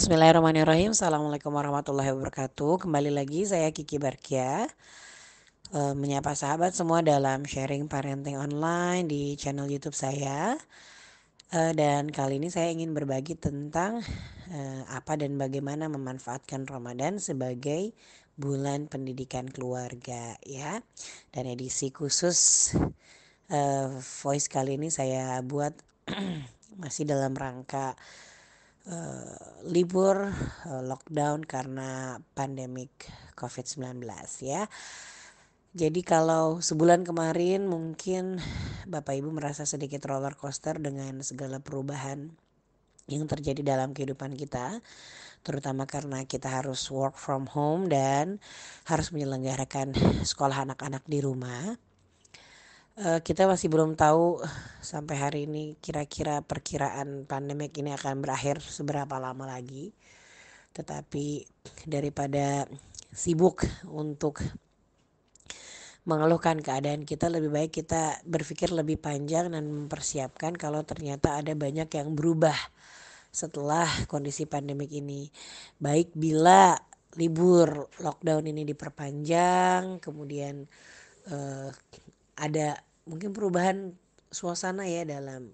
Bismillahirrahmanirrahim. Assalamualaikum warahmatullahi wabarakatuh. Kembali lagi saya Kiki Barkia. Eh, menyapa sahabat semua dalam sharing parenting online di channel YouTube saya. Eh, dan kali ini saya ingin berbagi tentang eh, apa dan bagaimana memanfaatkan Ramadan sebagai bulan pendidikan keluarga ya. Dan edisi khusus voice kali ini saya buat masih dalam rangka Eh, libur uh, lockdown karena pandemik COVID-19 ya. Jadi kalau sebulan kemarin mungkin Bapak Ibu merasa sedikit roller coaster dengan segala perubahan yang terjadi dalam kehidupan kita, terutama karena kita harus work from home dan harus menyelenggarakan sekolah anak-anak di rumah. Eh, kita masih belum tahu sampai hari ini kira-kira perkiraan pandemik ini akan berakhir seberapa lama lagi. Tetapi daripada sibuk untuk mengeluhkan keadaan kita lebih baik kita berpikir lebih panjang dan mempersiapkan kalau ternyata ada banyak yang berubah setelah kondisi pandemik ini. Baik bila libur lockdown ini diperpanjang, kemudian uh, ada mungkin perubahan suasana ya dalam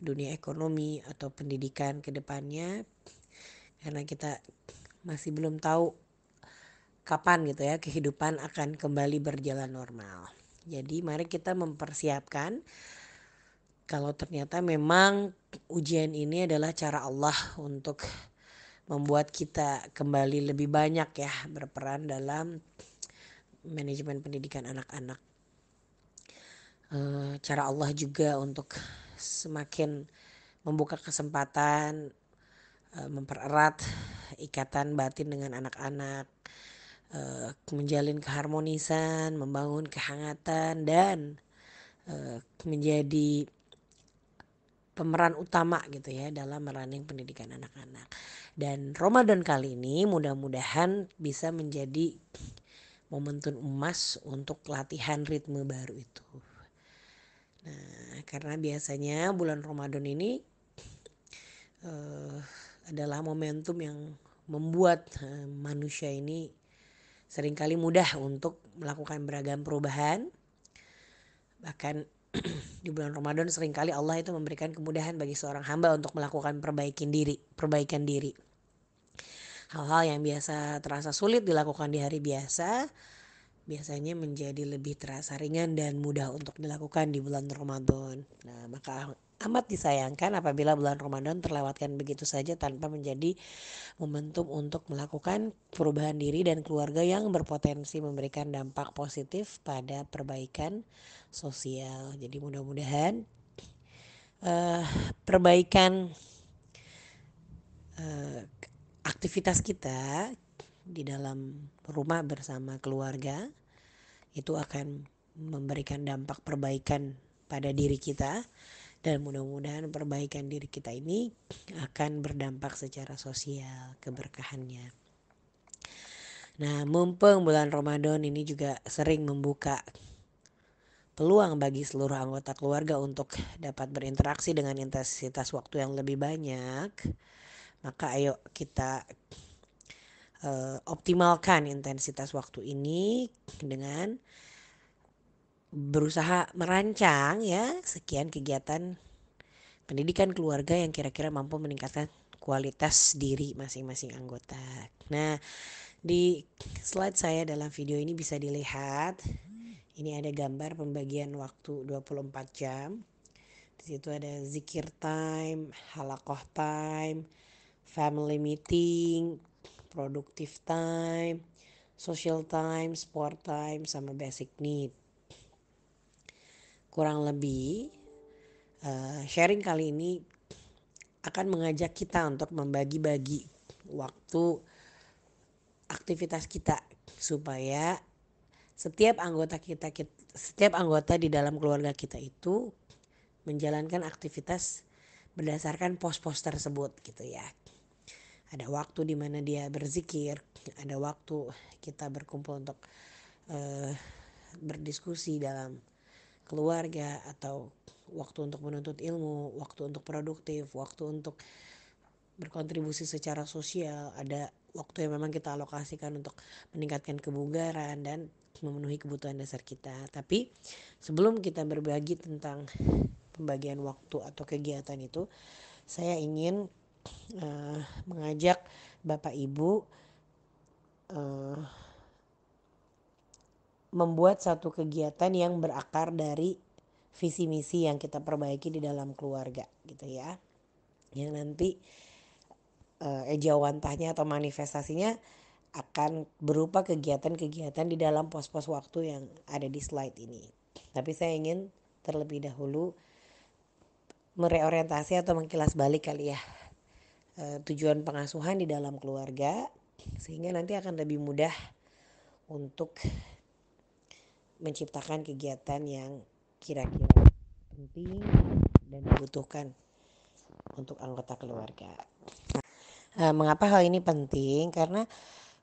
dunia ekonomi atau pendidikan ke depannya karena kita masih belum tahu kapan gitu ya kehidupan akan kembali berjalan normal. Jadi mari kita mempersiapkan kalau ternyata memang ujian ini adalah cara Allah untuk membuat kita kembali lebih banyak ya berperan dalam manajemen pendidikan anak-anak. Eh, cara Allah juga untuk semakin membuka kesempatan eh, mempererat ikatan batin dengan anak-anak eh, menjalin keharmonisan membangun kehangatan dan menjadi pemeran utama gitu ya dalam meraning pendidikan anak-anak. Dan Ramadan kali ini mudah-mudahan bisa menjadi momentum emas untuk latihan ritme baru itu. Nah, karena biasanya bulan Ramadan ini uh, adalah momentum yang membuat uh, manusia ini seringkali mudah untuk melakukan beragam perubahan. Bahkan di bulan Ramadan seringkali Allah itu memberikan kemudahan bagi seorang hamba untuk melakukan perbaikin diri, perbaikan diri. Hal-hal yang biasa terasa sulit dilakukan di hari biasa, biasanya menjadi lebih terasa ringan dan mudah untuk dilakukan di bulan Ramadan. Nah, maka amat disayangkan apabila bulan Ramadan terlewatkan begitu saja tanpa menjadi momentum untuk melakukan perubahan diri dan keluarga yang berpotensi memberikan dampak positif pada perbaikan sosial. Jadi mudah-mudahan uh, perbaikan uh, aktivitas kita di dalam rumah bersama keluarga itu akan memberikan dampak perbaikan pada diri kita dan mudah-mudahan perbaikan diri kita ini akan berdampak secara sosial keberkahannya. Nah, mumpung bulan Ramadan ini juga sering membuka peluang bagi seluruh anggota keluarga untuk dapat berinteraksi dengan intensitas waktu yang lebih banyak, maka ayo kita uh, optimalkan intensitas waktu ini dengan berusaha merancang ya sekian kegiatan pendidikan keluarga yang kira-kira mampu meningkatkan kualitas diri masing-masing anggota. Nah, di slide saya dalam video ini bisa dilihat ini ada gambar pembagian waktu 24 jam. Di situ ada zikir time, halakoh time, family meeting, productive time, social time, sport time, sama basic need. Kurang lebih, uh, sharing kali ini akan mengajak kita untuk membagi-bagi waktu aktivitas kita supaya setiap anggota kita, kita setiap anggota di dalam keluarga kita itu menjalankan aktivitas berdasarkan pos-pos tersebut gitu ya ada waktu di mana dia berzikir ada waktu kita berkumpul untuk uh, berdiskusi dalam keluarga atau waktu untuk menuntut ilmu waktu untuk produktif waktu untuk berkontribusi secara sosial ada waktu yang memang kita alokasikan untuk meningkatkan kebugaran dan memenuhi kebutuhan dasar kita tapi sebelum kita berbagi tentang pembagian waktu atau kegiatan itu saya ingin uh, mengajak Bapak Ibu uh, membuat satu kegiatan yang berakar dari visi misi yang kita perbaiki di dalam keluarga gitu ya yang nanti uh, eh, ejawantahnya atau manifestasinya akan berupa kegiatan-kegiatan di dalam pos-pos waktu yang ada di slide ini. Tapi saya ingin terlebih dahulu mereorientasi atau mengkilas balik kali ya Eh, tujuan pengasuhan di dalam keluarga sehingga nanti akan lebih mudah untuk menciptakan kegiatan yang kira-kira penting dan dibutuhkan untuk anggota keluarga. Nah, eh, mengapa hal ini penting? Karena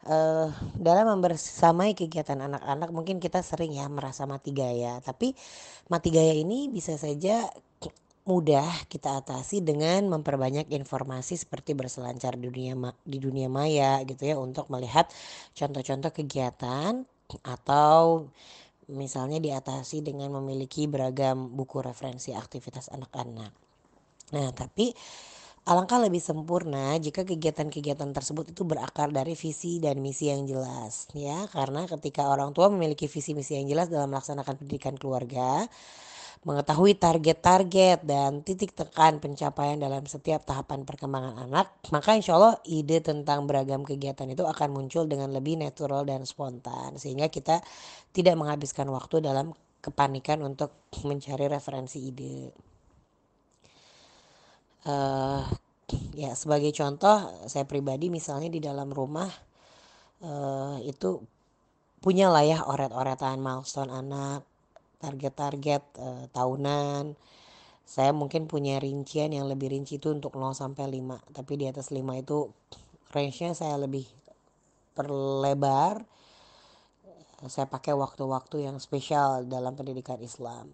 uh, dalam membersamai kegiatan anak-anak mungkin kita sering ya merasa mati gaya tapi mati gaya ini bisa saja mudah kita atasi dengan memperbanyak informasi seperti berselancar di dunia di dunia maya gitu ya untuk melihat contoh-contoh kegiatan atau misalnya diatasi dengan memiliki beragam buku referensi aktivitas anak-anak. Nah, tapi alangkah lebih sempurna jika kegiatan-kegiatan tersebut itu berakar dari visi dan misi yang jelas ya, karena ketika orang tua memiliki visi misi yang jelas dalam melaksanakan pendidikan keluarga, mengetahui target-target dan titik tekan pencapaian dalam setiap tahapan perkembangan anak, maka insya Allah ide tentang beragam kegiatan itu akan muncul dengan lebih natural dan spontan, sehingga kita tidak menghabiskan waktu dalam kepanikan untuk mencari referensi ide. Uh, ya sebagai contoh, saya pribadi misalnya di dalam rumah uh, itu punya lah ya oret-oretan milestone anak target-target uh, tahunan. Saya mungkin punya rincian yang lebih rinci itu untuk 0 sampai 5, tapi di atas 5 itu range-nya saya lebih perlebar. Saya pakai waktu-waktu yang spesial dalam pendidikan Islam.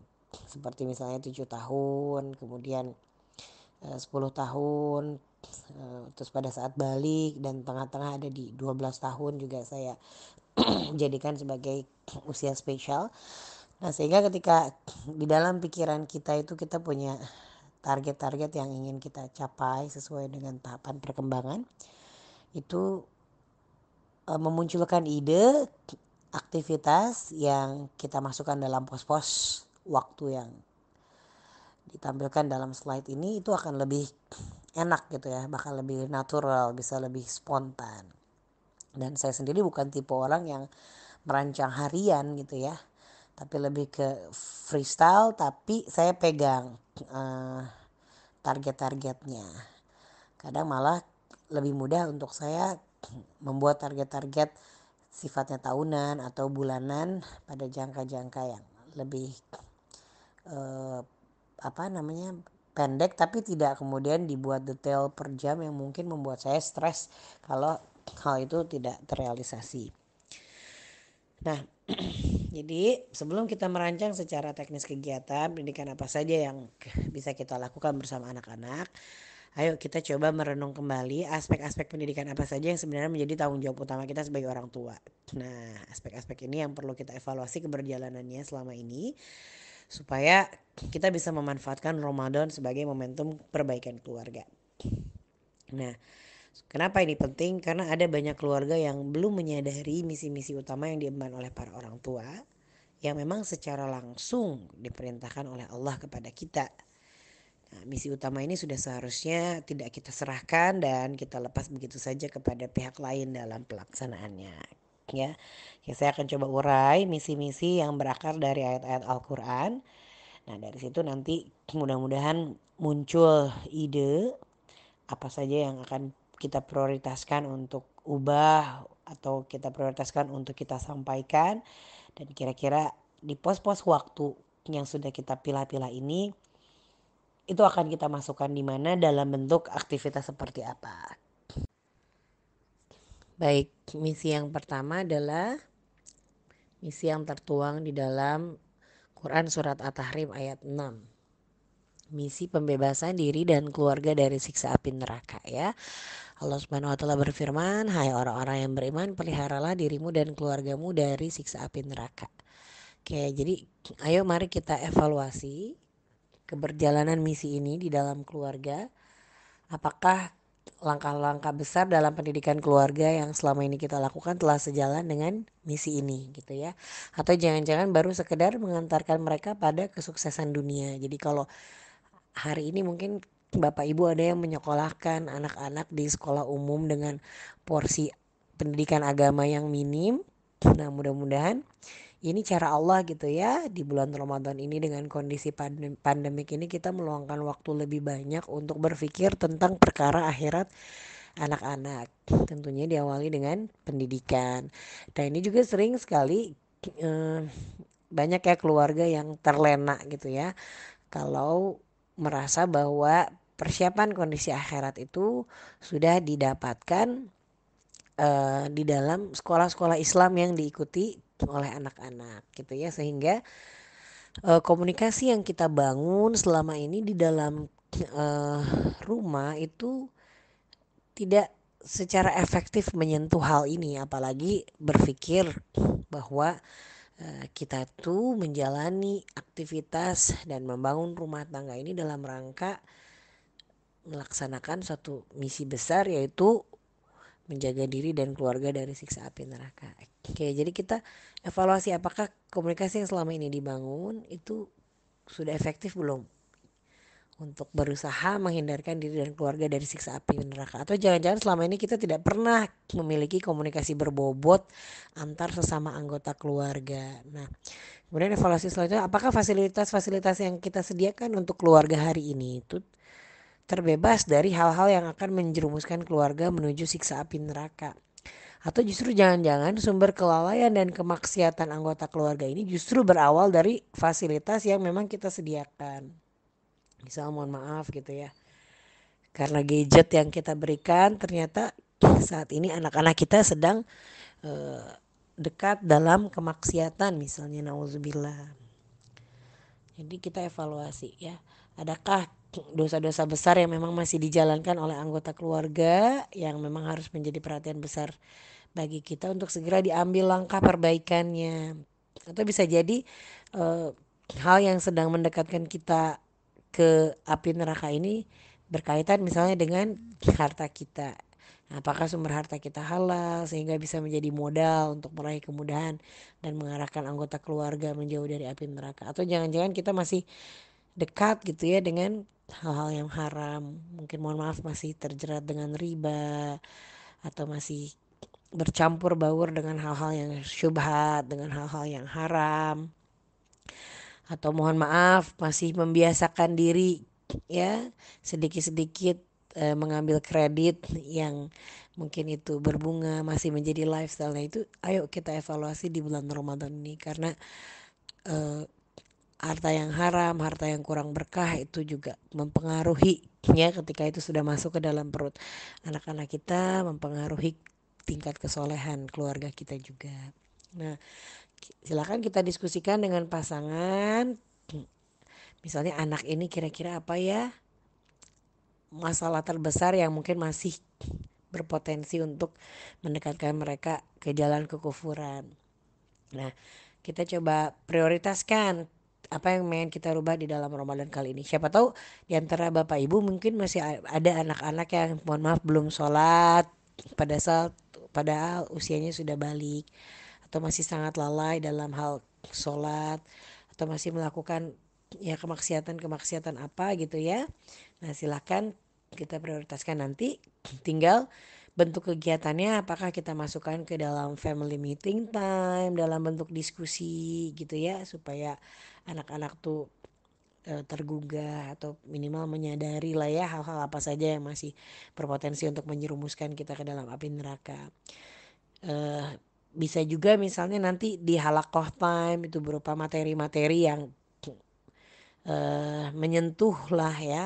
Seperti misalnya 7 tahun, kemudian 10 eh, tahun, eh, terus pada saat balik dan tengah-tengah ada di 12 tahun juga saya jadikan sebagai usia spesial Nah, sehingga ketika di dalam pikiran kita itu kita punya target-target yang ingin kita capai sesuai dengan tahapan perkembangan itu e, memunculkan ide aktivitas yang kita masukkan dalam pos-pos waktu yang ditampilkan dalam slide ini itu akan lebih enak gitu ya bahkan lebih natural bisa lebih spontan dan saya sendiri bukan tipe orang yang merancang harian gitu ya tapi lebih ke freestyle tapi saya pegang uh, target-targetnya kadang malah lebih mudah untuk saya membuat target-target sifatnya tahunan atau bulanan pada jangka-jangka yang lebih uh, apa namanya pendek tapi tidak kemudian dibuat detail per jam yang mungkin membuat saya stres kalau hal itu tidak terrealisasi. Nah, jadi sebelum kita merancang secara teknis kegiatan pendidikan apa saja yang bisa kita lakukan bersama anak-anak, ayo kita coba merenung kembali aspek-aspek pendidikan apa saja yang sebenarnya menjadi tanggung jawab utama kita sebagai orang tua. Nah, aspek-aspek ini yang perlu kita evaluasi keberjalanannya selama ini supaya kita bisa memanfaatkan Ramadan sebagai momentum perbaikan keluarga. Nah, Kenapa ini penting? Karena ada banyak keluarga yang belum menyadari misi-misi utama yang diemban oleh para orang tua yang memang secara langsung diperintahkan oleh Allah kepada kita. Nah, misi utama ini sudah seharusnya tidak kita serahkan dan kita lepas begitu saja kepada pihak lain dalam pelaksanaannya. Ya, ya saya akan coba urai misi-misi yang berakar dari ayat-ayat Al-Quran. Nah dari situ nanti mudah-mudahan muncul ide apa saja yang akan kita prioritaskan untuk ubah atau kita prioritaskan untuk kita sampaikan dan kira-kira di pos-pos waktu yang sudah kita pilih-pilih ini itu akan kita masukkan di mana dalam bentuk aktivitas seperti apa. Baik, misi yang pertama adalah misi yang tertuang di dalam Quran surat At-Tahrim ayat 6 misi pembebasan diri dan keluarga dari siksa api neraka ya. Allah Subhanahu wa taala berfirman, "Hai orang-orang yang beriman, peliharalah dirimu dan keluargamu dari siksa api neraka." Oke, jadi ayo mari kita evaluasi keberjalanan misi ini di dalam keluarga. Apakah langkah-langkah besar dalam pendidikan keluarga yang selama ini kita lakukan telah sejalan dengan misi ini gitu ya. Atau jangan-jangan baru sekedar mengantarkan mereka pada kesuksesan dunia. Jadi kalau hari ini mungkin Bapak Ibu ada yang menyekolahkan anak-anak di sekolah umum dengan porsi pendidikan agama yang minim. Nah, mudah-mudahan ini cara Allah gitu ya di bulan Ramadan ini dengan kondisi pandem pandemik ini kita meluangkan waktu lebih banyak untuk berpikir tentang perkara akhirat anak-anak. Tentunya diawali dengan pendidikan. Dan ini juga sering sekali eh, banyak ya keluarga yang terlena gitu ya. Kalau merasa bahwa persiapan kondisi akhirat itu sudah didapatkan uh, di dalam sekolah-sekolah Islam yang diikuti oleh anak-anak gitu ya sehingga uh, komunikasi yang kita bangun selama ini di dalam uh, rumah itu tidak secara efektif menyentuh hal ini apalagi berpikir bahwa kita tuh menjalani aktivitas dan membangun rumah tangga ini dalam rangka melaksanakan suatu misi besar yaitu menjaga diri dan keluarga dari siksa api neraka. Oke, jadi kita evaluasi apakah komunikasi yang selama ini dibangun itu sudah efektif belum untuk berusaha menghindarkan diri dan keluarga dari siksa api neraka atau jangan-jangan selama ini kita tidak pernah memiliki komunikasi berbobot antar sesama anggota keluarga. Nah, kemudian evaluasi selanjutnya apakah fasilitas-fasilitas yang kita sediakan untuk keluarga hari ini itu terbebas dari hal-hal yang akan menjerumuskan keluarga menuju siksa api neraka. Atau justru jangan-jangan sumber kelalaian dan kemaksiatan anggota keluarga ini justru berawal dari fasilitas yang memang kita sediakan. Misal mohon maaf gitu ya. Karena gadget yang kita berikan ternyata saat ini anak-anak kita sedang uh, dekat dalam kemaksiatan misalnya nauzubillah. Jadi kita evaluasi ya. Adakah dosa-dosa besar yang memang masih dijalankan oleh anggota keluarga yang memang harus menjadi perhatian besar bagi kita untuk segera diambil langkah perbaikannya atau bisa jadi eh, hal yang sedang mendekatkan kita ke api neraka ini berkaitan misalnya dengan harta kita apakah sumber harta kita halal sehingga bisa menjadi modal untuk meraih kemudahan dan mengarahkan anggota keluarga menjauh dari api neraka atau jangan-jangan kita masih dekat gitu ya dengan hal-hal yang haram mungkin mohon maaf masih terjerat dengan riba atau masih bercampur baur dengan hal-hal yang syubhat dengan hal-hal yang haram atau mohon maaf masih membiasakan diri ya sedikit-sedikit e, mengambil kredit yang mungkin itu berbunga masih menjadi lifestyle nah itu ayo kita evaluasi di bulan Ramadan ini karena e, harta yang haram, harta yang kurang berkah itu juga mempengaruhi mempengaruhinya ketika itu sudah masuk ke dalam perut anak-anak kita, mempengaruhi tingkat kesolehan keluarga kita juga. Nah, silakan kita diskusikan dengan pasangan. Misalnya anak ini kira-kira apa ya masalah terbesar yang mungkin masih berpotensi untuk mendekatkan mereka ke jalan kekufuran. Nah, kita coba prioritaskan apa yang main kita rubah di dalam Ramadan kali ini. Siapa tahu di antara Bapak Ibu mungkin masih ada anak-anak yang mohon maaf belum sholat pada saat padahal usianya sudah balik atau masih sangat lalai dalam hal sholat atau masih melakukan ya kemaksiatan-kemaksiatan apa gitu ya. Nah, silahkan kita prioritaskan nanti tinggal bentuk kegiatannya apakah kita masukkan ke dalam family meeting time dalam bentuk diskusi gitu ya supaya anak-anak tuh eh, tergugah atau minimal menyadari lah ya hal-hal apa saja yang masih berpotensi untuk menyerumuskan kita ke dalam api neraka. Uh, bisa juga misalnya nanti di halakoh time itu berupa materi-materi yang uh, menyentuh lah ya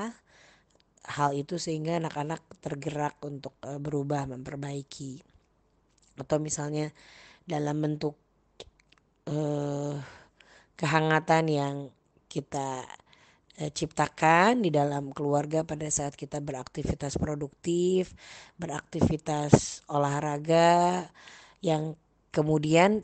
hal itu sehingga anak-anak tergerak untuk uh, berubah memperbaiki atau misalnya dalam bentuk eh, kehangatan yang kita eh, ciptakan di dalam keluarga pada saat kita beraktivitas produktif, beraktivitas olahraga yang kemudian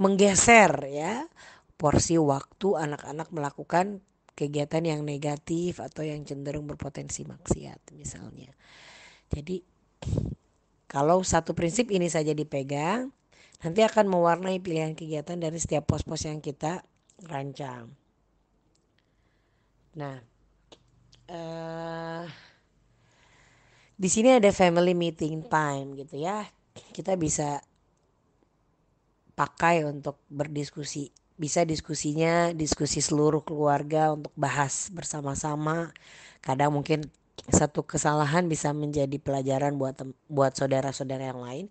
menggeser ya porsi waktu anak-anak melakukan kegiatan yang negatif atau yang cenderung berpotensi maksiat misalnya. Jadi kalau satu prinsip ini saja dipegang, nanti akan mewarnai pilihan kegiatan dari setiap pos-pos yang kita rancang. Nah, uh, di sini ada family meeting time gitu ya. Kita bisa pakai untuk berdiskusi. Bisa diskusinya diskusi seluruh keluarga untuk bahas bersama-sama. Kadang mungkin satu kesalahan bisa menjadi pelajaran buat buat saudara-saudara yang lain.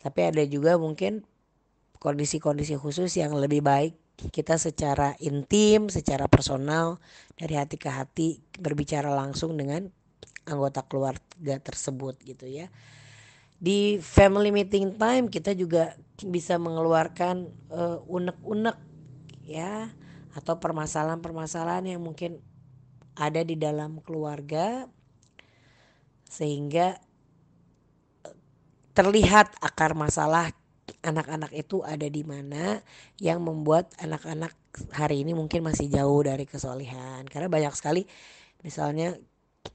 Tapi ada juga mungkin kondisi-kondisi khusus yang lebih baik kita secara intim, secara personal dari hati ke hati berbicara langsung dengan anggota keluarga tersebut gitu ya. Di family meeting time kita juga bisa mengeluarkan uh, unek-unek ya atau permasalahan-permasalahan yang mungkin ada di dalam keluarga sehingga eh, terlihat akar masalah anak-anak itu ada di mana yang membuat anak-anak hari ini mungkin masih jauh dari kesolehan karena banyak sekali misalnya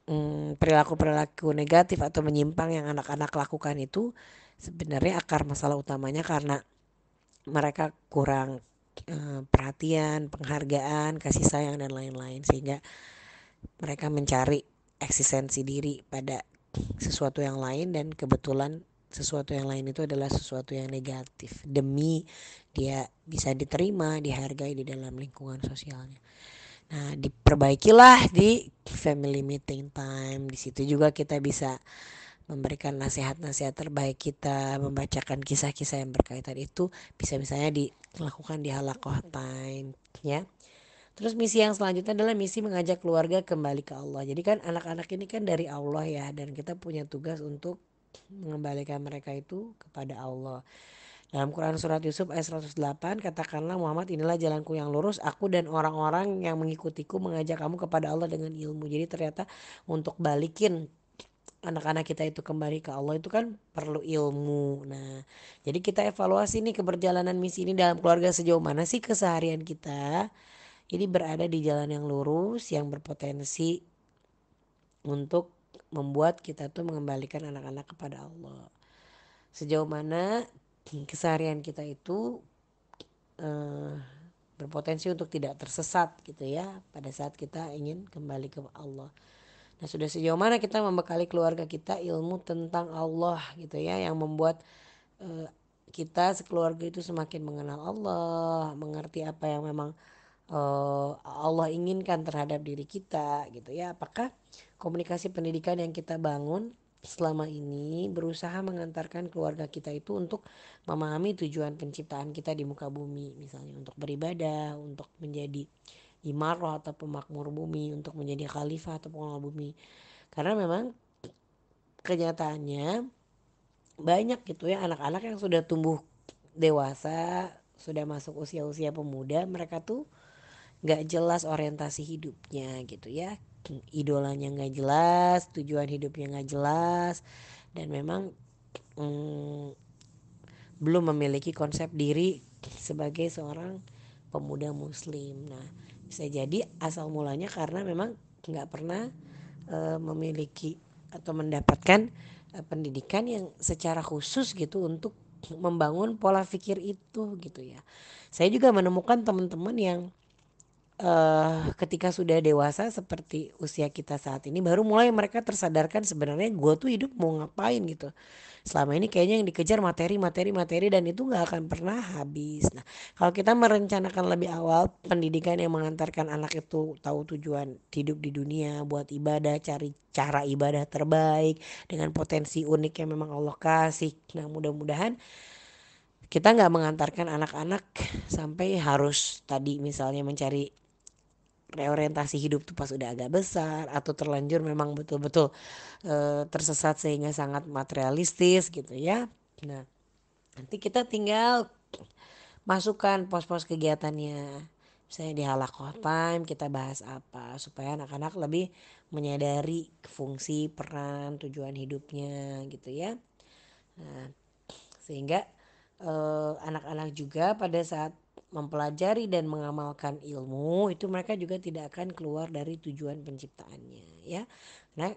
perilaku mm, perilaku-perilaku negatif atau menyimpang yang anak-anak lakukan itu sebenarnya akar masalah utamanya karena mereka kurang hmm, perhatian, penghargaan, kasih sayang dan lain-lain sehingga mereka mencari eksistensi diri pada sesuatu yang lain dan kebetulan sesuatu yang lain itu adalah sesuatu yang negatif demi dia bisa diterima, dihargai di dalam lingkungan sosialnya. Nah, diperbaikilah di family meeting time. Di situ juga kita bisa memberikan nasihat-nasihat terbaik kita, membacakan kisah-kisah yang berkaitan itu bisa misalnya dilakukan di halakoh time ya. Terus misi yang selanjutnya adalah misi mengajak keluarga kembali ke Allah. Jadi kan anak-anak ini kan dari Allah ya dan kita punya tugas untuk mengembalikan mereka itu kepada Allah. Dalam Quran surat Yusuf ayat 108 katakanlah Muhammad inilah jalanku yang lurus aku dan orang-orang yang mengikutiku mengajak kamu kepada Allah dengan ilmu. Jadi ternyata untuk balikin anak-anak kita itu kembali ke Allah itu kan perlu ilmu. Nah, jadi kita evaluasi nih keberjalanan misi ini dalam keluarga sejauh mana sih keseharian kita. ini berada di jalan yang lurus yang berpotensi untuk membuat kita tuh mengembalikan anak-anak kepada Allah. Sejauh mana keseharian kita itu eh, berpotensi untuk tidak tersesat gitu ya pada saat kita ingin kembali ke Allah. Nah, sudah sejauh mana kita membekali keluarga kita ilmu tentang Allah gitu ya yang membuat eh, kita sekeluarga itu semakin mengenal Allah, mengerti apa yang memang eh, Allah inginkan terhadap diri kita gitu ya. Apakah komunikasi pendidikan yang kita bangun selama ini berusaha mengantarkan keluarga kita itu untuk memahami tujuan penciptaan kita di muka bumi misalnya untuk beribadah untuk menjadi imaroh atau pemakmur bumi untuk menjadi khalifah atau pengelola bumi karena memang kenyataannya banyak gitu ya anak-anak yang sudah tumbuh dewasa sudah masuk usia-usia pemuda mereka tuh nggak jelas orientasi hidupnya gitu ya idolanya nggak jelas tujuan hidupnya nggak jelas dan memang mm, belum memiliki konsep diri sebagai seorang pemuda muslim nah bisa jadi asal mulanya karena memang nggak pernah e, memiliki atau mendapatkan e, pendidikan yang secara khusus gitu untuk membangun pola pikir itu gitu ya. Saya juga menemukan teman-teman yang uh, ketika sudah dewasa seperti usia kita saat ini baru mulai mereka tersadarkan sebenarnya gue tuh hidup mau ngapain gitu selama ini kayaknya yang dikejar materi materi materi dan itu nggak akan pernah habis nah kalau kita merencanakan lebih awal pendidikan yang mengantarkan anak itu tahu tujuan hidup di dunia buat ibadah cari cara ibadah terbaik dengan potensi unik yang memang Allah kasih nah mudah-mudahan kita nggak mengantarkan anak-anak sampai harus tadi misalnya mencari reorientasi hidup tuh pas udah agak besar atau terlanjur memang betul-betul e, tersesat sehingga sangat materialistis gitu ya. Nah, nanti kita tinggal masukkan pos-pos kegiatannya. Misalnya di halakoh time kita bahas apa supaya anak-anak lebih menyadari fungsi, peran, tujuan hidupnya gitu ya. Nah, sehingga eh, anak-anak e, juga pada saat mempelajari dan mengamalkan ilmu itu mereka juga tidak akan keluar dari tujuan penciptaannya ya nah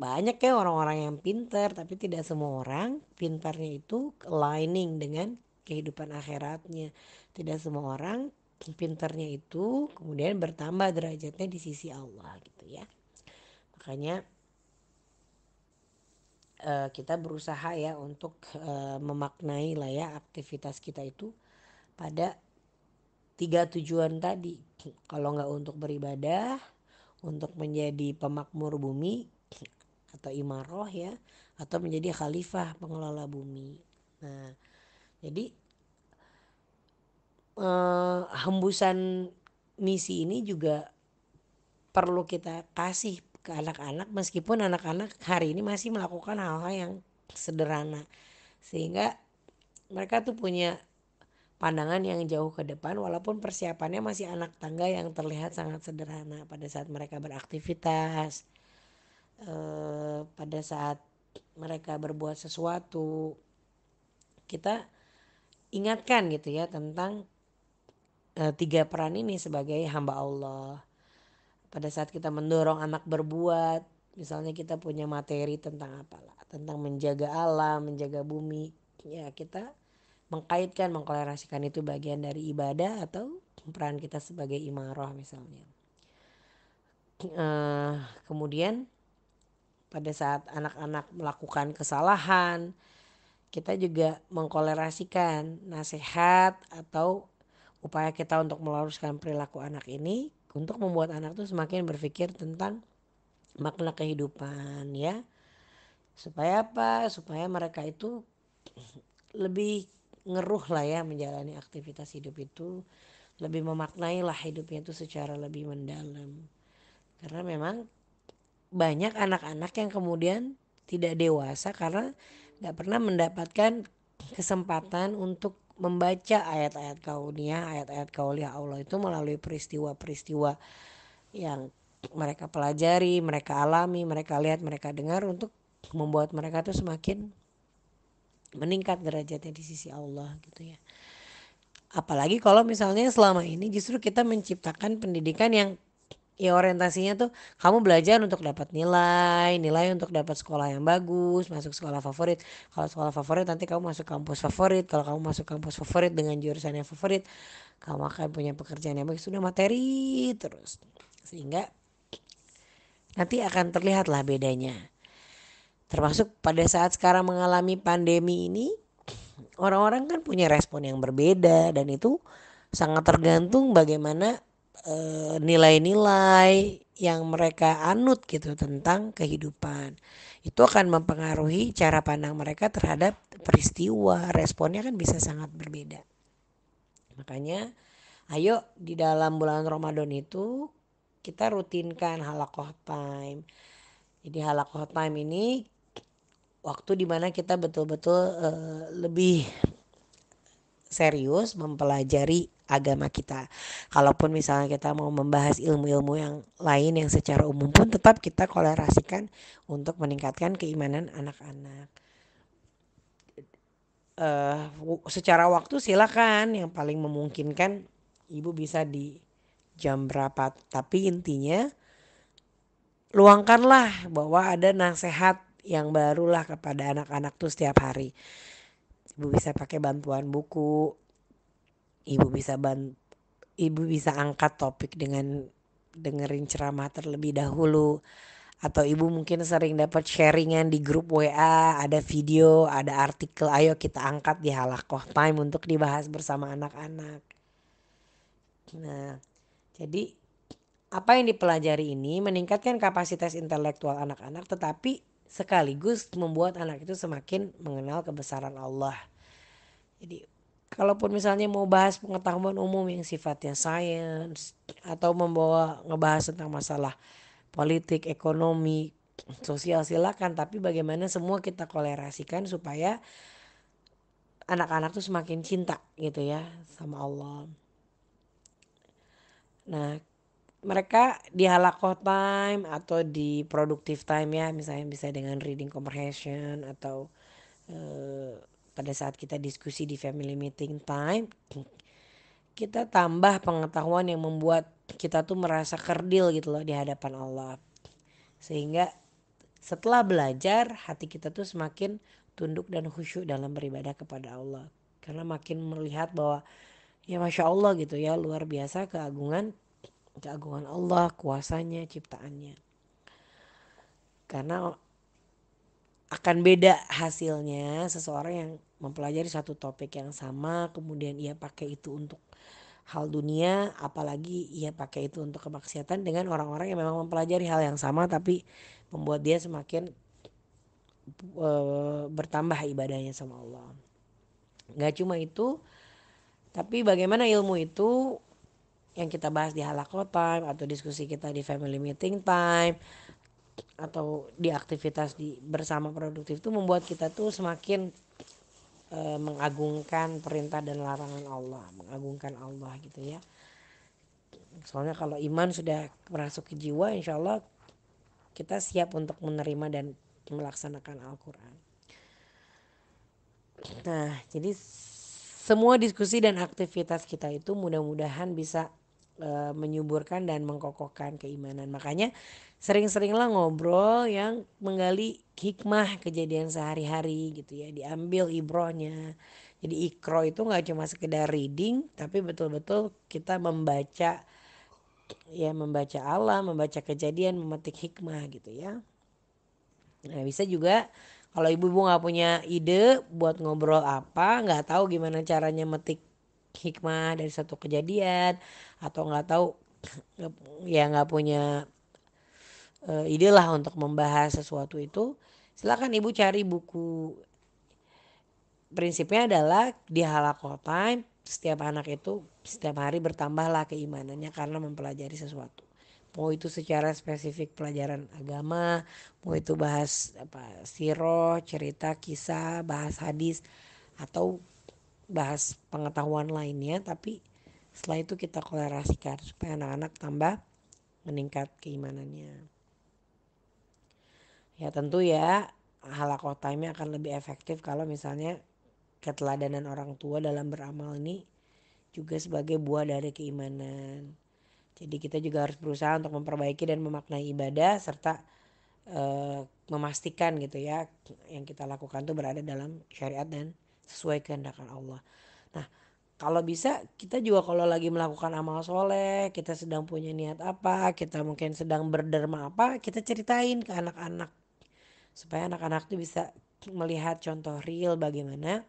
banyak ya orang-orang yang pintar tapi tidak semua orang pintarnya itu lining dengan kehidupan akhiratnya tidak semua orang pintarnya itu kemudian bertambah derajatnya di sisi Allah gitu ya makanya eh, kita berusaha ya untuk eh, memaknai lah ya aktivitas kita itu pada tiga tujuan tadi kalau nggak untuk beribadah untuk menjadi pemakmur bumi atau imaroh ya atau menjadi khalifah pengelola bumi nah jadi eh, hembusan misi ini juga perlu kita kasih ke anak-anak meskipun anak-anak hari ini masih melakukan hal-hal yang sederhana sehingga mereka tuh punya pandangan yang jauh ke depan walaupun persiapannya masih anak tangga yang terlihat sangat sederhana pada saat mereka beraktivitas eh, pada saat mereka berbuat sesuatu kita ingatkan gitu ya tentang eh, tiga peran ini sebagai hamba Allah pada saat kita mendorong anak berbuat misalnya kita punya materi tentang apalah tentang menjaga alam menjaga bumi ya kita mengkaitkan mengkolerasikan itu bagian dari ibadah atau peran kita sebagai imarah misalnya eh, kemudian pada saat anak-anak melakukan kesalahan kita juga mengkolerasikan nasihat atau upaya kita untuk meluruskan perilaku anak ini untuk membuat anak itu semakin berpikir tentang makna kehidupan ya supaya apa supaya mereka itu lebih ngeruh lah ya menjalani aktivitas hidup itu lebih memaknai lah hidupnya itu secara lebih mendalam karena memang banyak anak-anak yang kemudian tidak dewasa karena nggak pernah mendapatkan kesempatan untuk membaca ayat-ayat Kaunia ayat-ayat Kaulia Allah itu melalui peristiwa-peristiwa yang mereka pelajari, mereka alami, mereka lihat, mereka dengar untuk membuat mereka tuh semakin meningkat derajatnya di sisi Allah gitu ya. Apalagi kalau misalnya selama ini justru kita menciptakan pendidikan yang ya orientasinya tuh kamu belajar untuk dapat nilai, nilai untuk dapat sekolah yang bagus, masuk sekolah favorit. Kalau sekolah favorit nanti kamu masuk kampus favorit, kalau kamu masuk kampus favorit dengan jurusan yang favorit, kamu akan punya pekerjaan yang bagus, sudah materi terus. Sehingga nanti akan terlihatlah bedanya termasuk pada saat sekarang mengalami pandemi ini orang-orang kan punya respon yang berbeda dan itu sangat tergantung bagaimana eh, nilai-nilai yang mereka anut gitu tentang kehidupan itu akan mempengaruhi cara pandang mereka terhadap peristiwa responnya kan bisa sangat berbeda makanya ayo di dalam bulan Ramadan itu kita rutinkan halakoh time jadi halakoh time ini waktu dimana kita betul-betul uh, lebih serius mempelajari agama kita. Kalaupun misalnya kita mau membahas ilmu-ilmu yang lain yang secara umum pun tetap kita kolerasikan untuk meningkatkan keimanan anak-anak. Uh, secara waktu silakan yang paling memungkinkan ibu bisa di jam berapa tapi intinya luangkanlah bahwa ada nasihat yang barulah kepada anak-anak tuh setiap hari. Ibu bisa pakai bantuan buku, ibu bisa ban, ibu bisa angkat topik dengan dengerin ceramah terlebih dahulu atau ibu mungkin sering dapat sharingan di grup WA, ada video, ada artikel, ayo kita angkat di halakoh time untuk dibahas bersama anak-anak. Nah, jadi apa yang dipelajari ini meningkatkan kapasitas intelektual anak-anak tetapi sekaligus membuat anak itu semakin mengenal kebesaran Allah. Jadi kalaupun misalnya mau bahas pengetahuan umum yang sifatnya sains atau membawa ngebahas tentang masalah politik, ekonomi, sosial silakan tapi bagaimana semua kita kolerasikan supaya anak-anak tuh semakin cinta gitu ya sama Allah. Nah, mereka di halakoh time atau di productive time ya misalnya bisa dengan reading comprehension atau uh, pada saat kita diskusi di family meeting time kita tambah pengetahuan yang membuat kita tuh merasa kerdil gitu loh di hadapan Allah sehingga setelah belajar hati kita tuh semakin tunduk dan khusyuk dalam beribadah kepada Allah karena makin melihat bahwa ya masya Allah gitu ya luar biasa keagungan keagungan Allah, kuasanya, ciptaannya. Karena akan beda hasilnya seseorang yang mempelajari satu topik yang sama kemudian ia pakai itu untuk hal dunia apalagi ia pakai itu untuk kemaksiatan dengan orang-orang yang memang mempelajari hal yang sama tapi membuat dia semakin e, bertambah ibadahnya sama Allah. Gak cuma itu tapi bagaimana ilmu itu yang kita bahas di halakot time atau diskusi kita di family meeting time atau di aktivitas di bersama produktif itu membuat kita tuh semakin e, mengagungkan perintah dan larangan Allah, mengagungkan Allah gitu ya. Soalnya kalau iman sudah merasuk ke jiwa, insya Allah kita siap untuk menerima dan melaksanakan Al-Quran. Nah, jadi semua diskusi dan aktivitas kita itu mudah-mudahan bisa e, menyuburkan dan mengkokohkan keimanan. Makanya sering-seringlah ngobrol yang menggali hikmah kejadian sehari-hari gitu ya, diambil ibrohnya. Jadi ikro itu nggak cuma sekedar reading, tapi betul-betul kita membaca ya membaca Allah, membaca kejadian, memetik hikmah gitu ya. Nah bisa juga kalau ibu-ibu nggak punya ide buat ngobrol apa, nggak tahu gimana caranya metik hikmah dari satu kejadian atau nggak tahu ya nggak punya uh, ide lah untuk membahas sesuatu itu silakan ibu cari buku prinsipnya adalah di halakol time setiap anak itu setiap hari bertambahlah keimanannya karena mempelajari sesuatu mau itu secara spesifik pelajaran agama mau itu bahas apa siro cerita kisah bahas hadis atau bahas pengetahuan lainnya tapi setelah itu kita kolerasikan supaya anak-anak tambah meningkat keimanannya. Ya tentu ya halakoh time akan lebih efektif kalau misalnya keteladanan orang tua dalam beramal ini juga sebagai buah dari keimanan. Jadi kita juga harus berusaha untuk memperbaiki dan memaknai ibadah serta e, memastikan gitu ya yang kita lakukan tuh berada dalam syariat dan sesuai kehendak Allah. Nah, kalau bisa kita juga kalau lagi melakukan amal soleh, kita sedang punya niat apa, kita mungkin sedang berderma apa, kita ceritain ke anak-anak supaya anak-anak itu bisa melihat contoh real bagaimana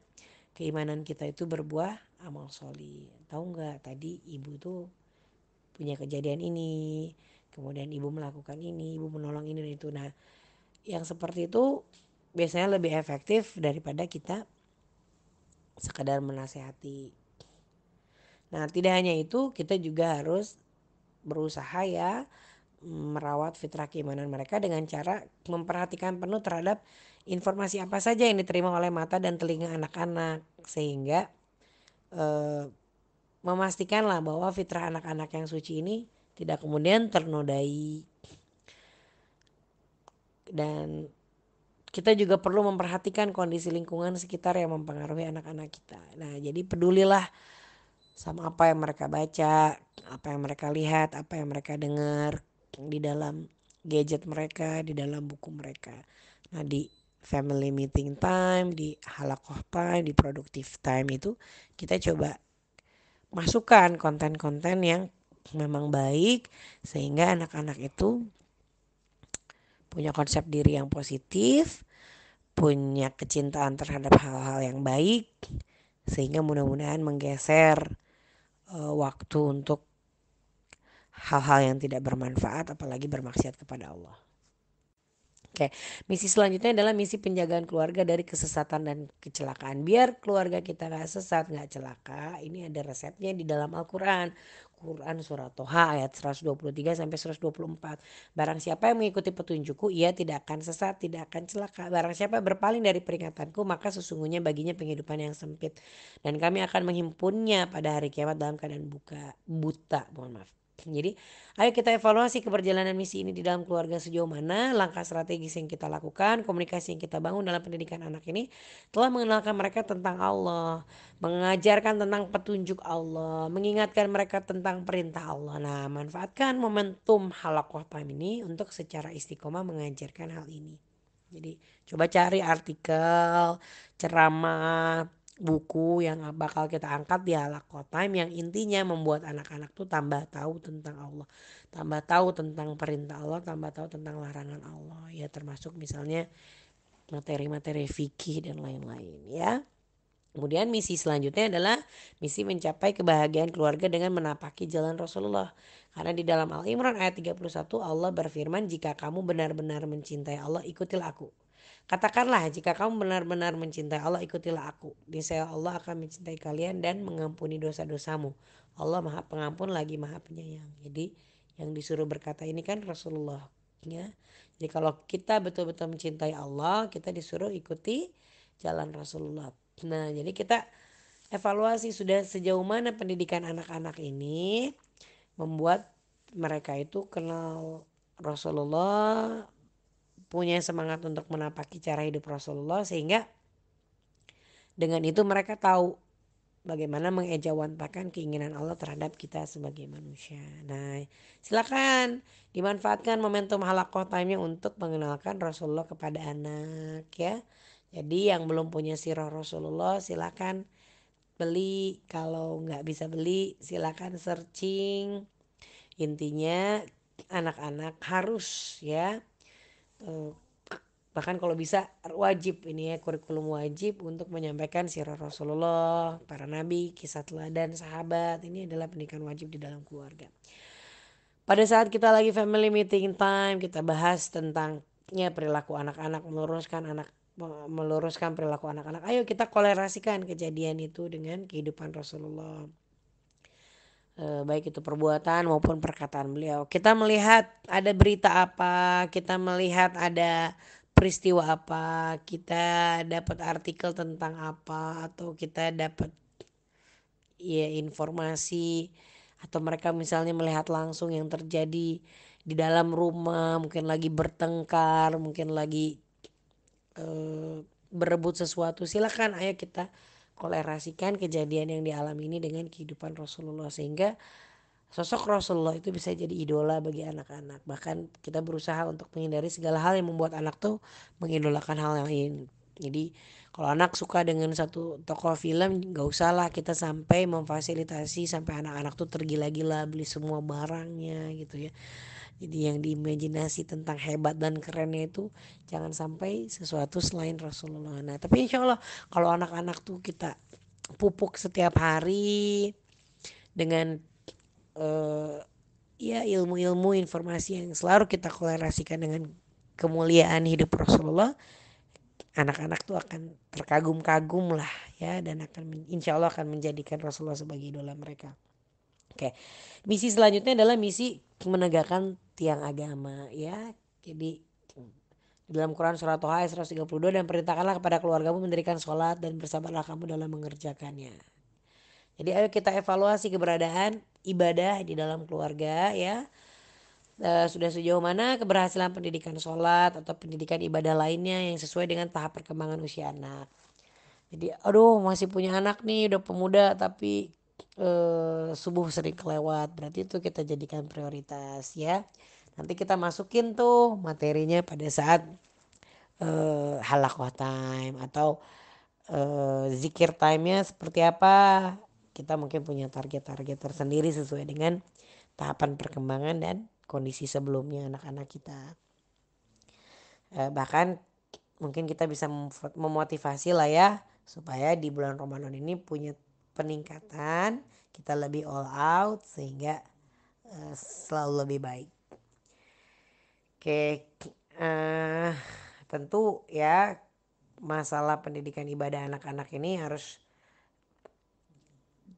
keimanan kita itu berbuah amal soli. Tahu nggak tadi ibu tuh punya kejadian ini, kemudian ibu melakukan ini, ibu menolong ini dan itu. Nah, yang seperti itu biasanya lebih efektif daripada kita sekadar menasehati. Nah, tidak hanya itu, kita juga harus berusaha ya mm, merawat fitrah keimanan mereka dengan cara memperhatikan penuh terhadap informasi apa saja yang diterima oleh mata dan telinga anak-anak sehingga eh, memastikanlah bahwa fitrah anak-anak yang suci ini tidak kemudian ternodai dan kita juga perlu memperhatikan kondisi lingkungan sekitar yang mempengaruhi anak-anak kita. Nah, jadi pedulilah sama apa yang mereka baca, apa yang mereka lihat, apa yang mereka dengar di dalam gadget mereka, di dalam buku mereka. Nah, di family meeting time, di halakoh time, di productive time itu kita coba masukkan konten-konten yang memang baik sehingga anak-anak itu punya konsep diri yang positif, punya kecintaan terhadap hal-hal yang baik, sehingga mudah-mudahan menggeser uh, waktu untuk hal-hal yang tidak bermanfaat, apalagi bermaksiat kepada Allah. Oke, misi selanjutnya adalah misi penjagaan keluarga dari kesesatan dan kecelakaan. Biar keluarga kita nggak sesat, nggak celaka, ini ada resepnya di dalam Al-Quran. Quran surah Toha ayat 123 sampai 124. Barang siapa yang mengikuti petunjukku ia tidak akan sesat, tidak akan celaka. Barang siapa yang berpaling dari peringatanku maka sesungguhnya baginya penghidupan yang sempit dan kami akan menghimpunnya pada hari kiamat dalam keadaan buka buta. Mohon maaf. Jadi, ayo kita evaluasi keberjalanan misi ini di dalam keluarga sejauh mana langkah strategis yang kita lakukan, komunikasi yang kita bangun dalam pendidikan anak ini telah mengenalkan mereka tentang Allah, mengajarkan tentang petunjuk Allah, mengingatkan mereka tentang perintah Allah. Nah, manfaatkan momentum halakoh time ini untuk secara istiqomah mengajarkan hal ini. Jadi, coba cari artikel, ceramah, buku yang bakal kita angkat di Halakot Time yang intinya membuat anak-anak tuh tambah tahu tentang Allah, tambah tahu tentang perintah Allah, tambah tahu tentang larangan Allah ya termasuk misalnya materi-materi fikih dan lain-lain ya. Kemudian misi selanjutnya adalah misi mencapai kebahagiaan keluarga dengan menapaki jalan Rasulullah. Karena di dalam Al Imran ayat 31 Allah berfirman, "Jika kamu benar-benar mencintai Allah, ikutilah aku." Katakanlah jika kamu benar-benar mencintai Allah ikutilah aku. Niscaya Allah akan mencintai kalian dan mengampuni dosa-dosamu. Allah Maha Pengampun lagi Maha Penyayang. Jadi yang disuruh berkata ini kan Rasulullah ya. Jadi kalau kita betul-betul mencintai Allah, kita disuruh ikuti jalan Rasulullah. Nah, jadi kita evaluasi sudah sejauh mana pendidikan anak-anak ini membuat mereka itu kenal Rasulullah, punya semangat untuk menapaki cara hidup Rasulullah sehingga dengan itu mereka tahu bagaimana mengejawantakan keinginan Allah terhadap kita sebagai manusia. Nah, silakan dimanfaatkan momentum halakoh time-nya untuk mengenalkan Rasulullah kepada anak ya. Jadi yang belum punya sirah Rasulullah silakan beli kalau nggak bisa beli silakan searching intinya anak-anak harus ya Eh, bahkan kalau bisa wajib ini ya kurikulum wajib untuk menyampaikan sirah Rasulullah, para nabi, kisah teladan sahabat. Ini adalah pendidikan wajib di dalam keluarga. Pada saat kita lagi family meeting time, kita bahas tentangnya perilaku anak-anak meluruskan anak meluruskan perilaku anak-anak. Ayo kita kolerasikan kejadian itu dengan kehidupan Rasulullah. Eh, baik itu perbuatan maupun perkataan beliau. Kita melihat ada berita apa, kita melihat ada peristiwa apa, kita dapat artikel tentang apa atau kita dapat ya informasi atau mereka misalnya melihat langsung yang terjadi di dalam rumah, mungkin lagi bertengkar, mungkin lagi uh, berebut sesuatu. Silakan ayo kita kolerasikan kejadian yang dialami ini dengan kehidupan Rasulullah sehingga sosok Rasulullah itu bisa jadi idola bagi anak-anak. Bahkan kita berusaha untuk menghindari segala hal yang membuat anak tuh mengidolakan hal yang lain. Jadi kalau anak suka dengan satu tokoh film gak usahlah kita sampai memfasilitasi sampai anak-anak tuh tergila-gila beli semua barangnya gitu ya. Jadi yang diimajinasi tentang hebat dan kerennya itu jangan sampai sesuatu selain Rasulullah. Nah tapi insya Allah kalau anak-anak tuh kita pupuk setiap hari dengan uh, ya ilmu-ilmu informasi yang selalu kita kolerasikan dengan kemuliaan hidup Rasulullah anak-anak tuh akan terkagum-kagum lah ya dan akan insya Allah akan menjadikan Rasulullah sebagai idola mereka. Oke, misi selanjutnya adalah misi menegakkan tiang agama ya. Jadi dalam Quran surah Toha ayat 132 dan perintahkanlah kepada keluargamu mendirikan sholat dan bersabarlah kamu dalam mengerjakannya. Jadi ayo kita evaluasi keberadaan ibadah di dalam keluarga ya. Eh, sudah sejauh mana keberhasilan pendidikan sholat atau pendidikan ibadah lainnya yang sesuai dengan tahap perkembangan usia anak. Jadi aduh masih punya anak nih udah pemuda tapi e, subuh sering kelewat berarti itu kita jadikan prioritas ya. Nanti kita masukin tuh materinya pada saat uh, eh, halakoh time atau uh, zikir time-nya seperti apa. Kita mungkin punya target-target tersendiri sesuai dengan tahapan perkembangan dan kondisi sebelumnya anak-anak kita. Uh, bahkan mungkin kita bisa memotivasi lah ya supaya di bulan Ramadan ini punya peningkatan, kita lebih all out sehingga uh, selalu lebih baik. Oke, uh, tentu ya masalah pendidikan ibadah anak-anak ini harus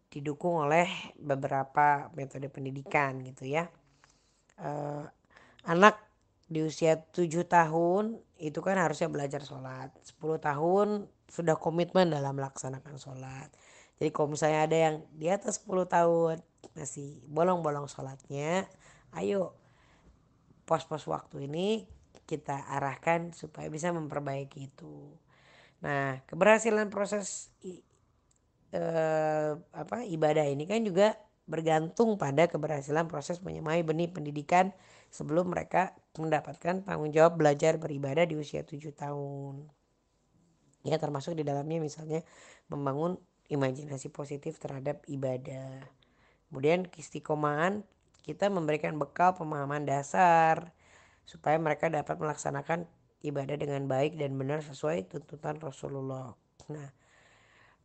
didukung oleh beberapa metode pendidikan gitu ya. Uh, anak di usia 7 tahun itu kan harusnya belajar sholat. 10 tahun sudah komitmen dalam melaksanakan sholat. Jadi kalau misalnya ada yang di atas 10 tahun masih bolong-bolong sholatnya, ayo pos-pos waktu ini kita arahkan supaya bisa memperbaiki itu. Nah, keberhasilan proses eh, apa ibadah ini kan juga bergantung pada keberhasilan proses menyemai benih pendidikan sebelum mereka mendapatkan tanggung jawab belajar beribadah di usia tujuh tahun. Ya, termasuk di dalamnya misalnya membangun imajinasi positif terhadap ibadah. Kemudian kistikomaan kita memberikan bekal pemahaman dasar supaya mereka dapat melaksanakan ibadah dengan baik dan benar sesuai tuntutan Rasulullah. Nah,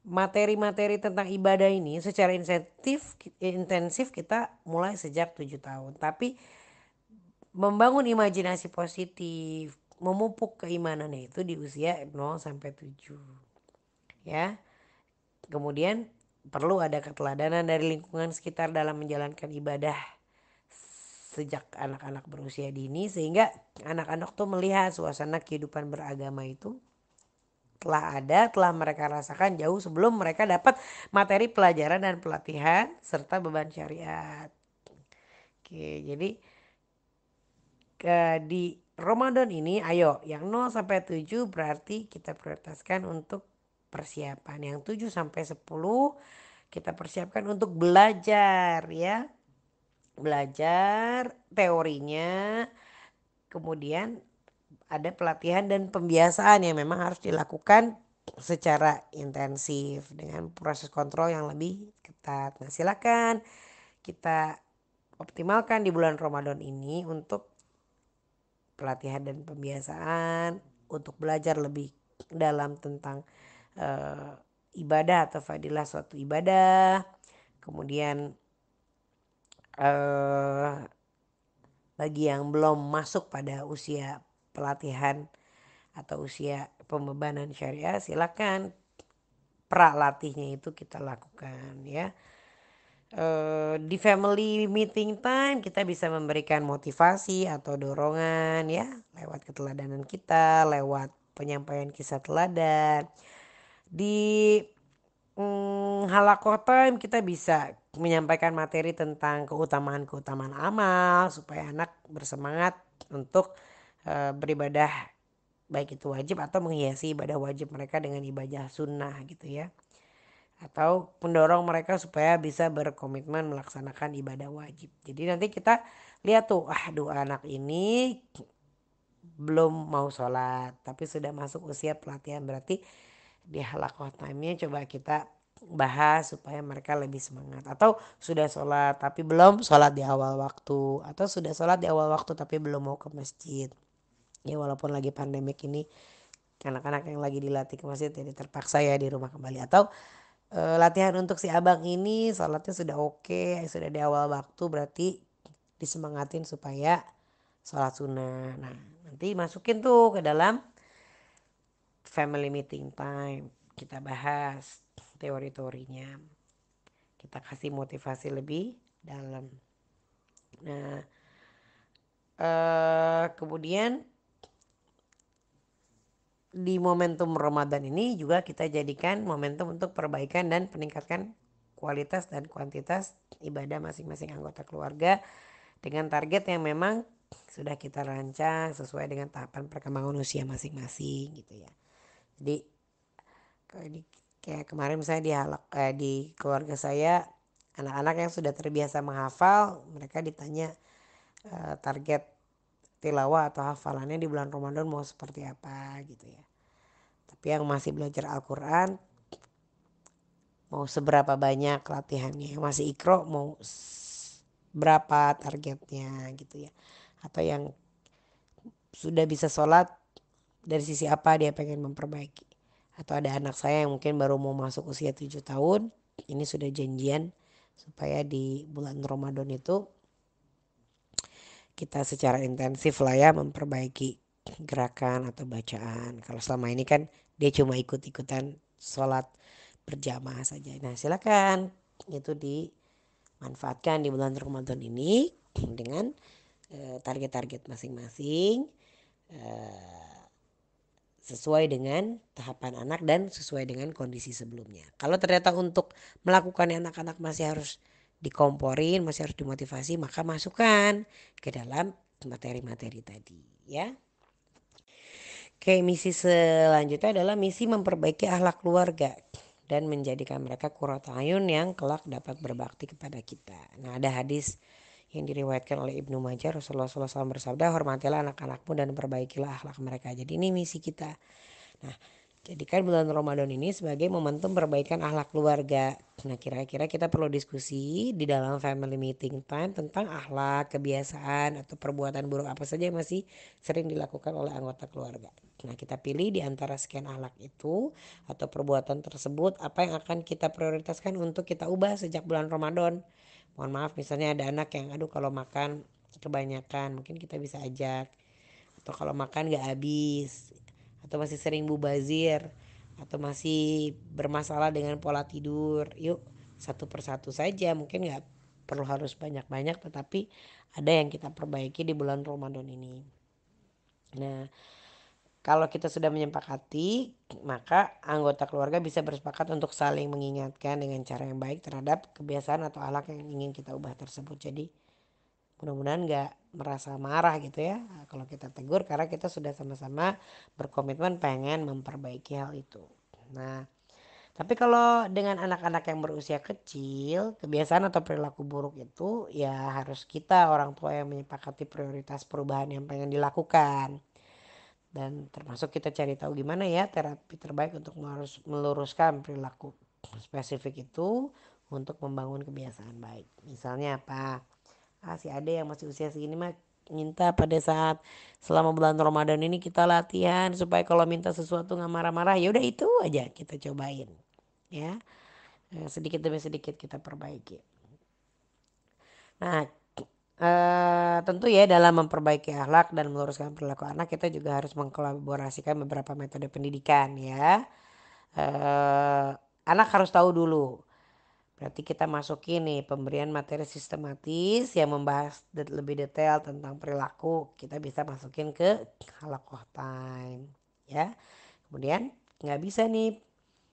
materi-materi tentang ibadah ini secara insentif intensif kita mulai sejak tujuh tahun. Tapi membangun imajinasi positif, memupuk keimanan itu di usia 0 sampai 7. Ya. Kemudian perlu ada keteladanan dari lingkungan sekitar dalam menjalankan ibadah sejak anak-anak berusia dini sehingga anak-anak tuh melihat suasana kehidupan beragama itu telah ada, telah mereka rasakan jauh sebelum mereka dapat materi pelajaran dan pelatihan serta beban syariat. Oke, jadi ke, di Ramadan ini ayo yang 0 sampai 7 berarti kita prioritaskan untuk persiapan. Yang 7 sampai 10 kita persiapkan untuk belajar ya belajar teorinya, kemudian ada pelatihan dan pembiasaan yang memang harus dilakukan secara intensif dengan proses kontrol yang lebih ketat. Nah, silakan kita optimalkan di bulan Ramadan ini untuk pelatihan dan pembiasaan untuk belajar lebih dalam tentang e, ibadah atau fadilah suatu ibadah. Kemudian Eh, bagi yang belum masuk pada usia pelatihan atau usia pembebanan syariah silakan pralatihnya itu kita lakukan ya eh, di family meeting time kita bisa memberikan motivasi atau dorongan ya lewat keteladanan kita lewat penyampaian kisah teladan di hmm, halakoh time kita bisa menyampaikan materi tentang keutamaan-keutamaan amal supaya anak bersemangat untuk e, beribadah baik itu wajib atau menghiasi ibadah wajib mereka dengan ibadah sunnah gitu ya atau mendorong mereka supaya bisa berkomitmen melaksanakan ibadah wajib jadi nanti kita lihat tuh ah dua anak ini belum mau sholat tapi sudah masuk usia pelatihan berarti di halakoh time-nya coba kita bahas supaya mereka lebih semangat atau sudah sholat tapi belum sholat di awal waktu atau sudah sholat di awal waktu tapi belum mau ke masjid ya walaupun lagi pandemik ini anak-anak yang lagi dilatih ke masjid jadi terpaksa ya di rumah kembali atau e, latihan untuk si abang ini sholatnya sudah oke sudah di awal waktu berarti disemangatin supaya sholat sunnah nah nanti masukin tuh ke dalam family meeting time kita bahas teori-teorinya kita kasih motivasi lebih dalam nah eh, kemudian di momentum Ramadan ini juga kita jadikan momentum untuk perbaikan dan peningkatkan kualitas dan kuantitas ibadah masing-masing anggota keluarga dengan target yang memang sudah kita rancang sesuai dengan tahapan perkembangan usia masing-masing gitu ya. Jadi Kayak kemarin misalnya halak, eh, di keluarga saya anak-anak yang sudah terbiasa menghafal, mereka ditanya eh, target tilawah atau hafalannya di bulan Ramadan mau seperti apa gitu ya. Tapi yang masih belajar Al-Qur'an mau seberapa banyak latihannya, masih ikro mau berapa targetnya gitu ya. Atau yang sudah bisa sholat dari sisi apa dia pengen memperbaiki atau ada anak saya yang mungkin baru mau masuk usia 7 tahun ini sudah janjian supaya di bulan Ramadan itu kita secara intensif lah ya memperbaiki gerakan atau bacaan. Kalau selama ini kan dia cuma ikut-ikutan sholat berjamaah saja. Nah silakan itu dimanfaatkan di bulan Ramadan ini dengan eh, target-target masing-masing. Eh, sesuai dengan tahapan anak dan sesuai dengan kondisi sebelumnya. Kalau ternyata untuk melakukan anak-anak masih harus dikomporin, masih harus dimotivasi, maka masukkan ke dalam materi-materi tadi, ya. Oke, misi selanjutnya adalah misi memperbaiki akhlak keluarga dan menjadikan mereka kurotayun yang kelak dapat berbakti kepada kita. Nah, ada hadis yang diriwayatkan oleh Ibnu Majah Rasulullah SAW bersabda hormatilah anak-anakmu dan perbaikilah akhlak mereka jadi ini misi kita nah jadikan bulan Ramadan ini sebagai momentum perbaikan akhlak keluarga nah kira-kira kita perlu diskusi di dalam family meeting time tentang akhlak kebiasaan atau perbuatan buruk apa saja yang masih sering dilakukan oleh anggota keluarga nah kita pilih di antara sekian akhlak itu atau perbuatan tersebut apa yang akan kita prioritaskan untuk kita ubah sejak bulan Ramadan mohon maaf misalnya ada anak yang aduh kalau makan kebanyakan mungkin kita bisa ajak atau kalau makan nggak habis atau masih sering bubazir atau masih bermasalah dengan pola tidur yuk satu persatu saja mungkin nggak perlu harus banyak-banyak tetapi ada yang kita perbaiki di bulan Ramadan ini nah kalau kita sudah menyepakati, maka anggota keluarga bisa bersepakat untuk saling mengingatkan dengan cara yang baik terhadap kebiasaan atau alat yang ingin kita ubah tersebut. Jadi mudah-mudahan nggak merasa marah gitu ya kalau kita tegur karena kita sudah sama-sama berkomitmen pengen memperbaiki hal itu. Nah, tapi kalau dengan anak-anak yang berusia kecil, kebiasaan atau perilaku buruk itu ya harus kita orang tua yang menyepakati prioritas perubahan yang pengen dilakukan dan termasuk kita cari tahu gimana ya terapi terbaik untuk meluruskan perilaku spesifik itu untuk membangun kebiasaan baik. Misalnya apa? Ah, si Ade yang masih usia segini mah minta pada saat selama bulan Ramadan ini kita latihan supaya kalau minta sesuatu nggak marah-marah ya udah itu aja kita cobain ya eh, sedikit demi sedikit kita perbaiki. Nah Eh, tentu ya dalam memperbaiki akhlak dan meluruskan perilaku anak kita juga harus mengkolaborasikan beberapa metode pendidikan ya. Uh, anak harus tahu dulu. Berarti kita masukin nih pemberian materi sistematis yang membahas lebih detail tentang perilaku. Kita bisa masukin ke halakoh time ya. Kemudian nggak bisa nih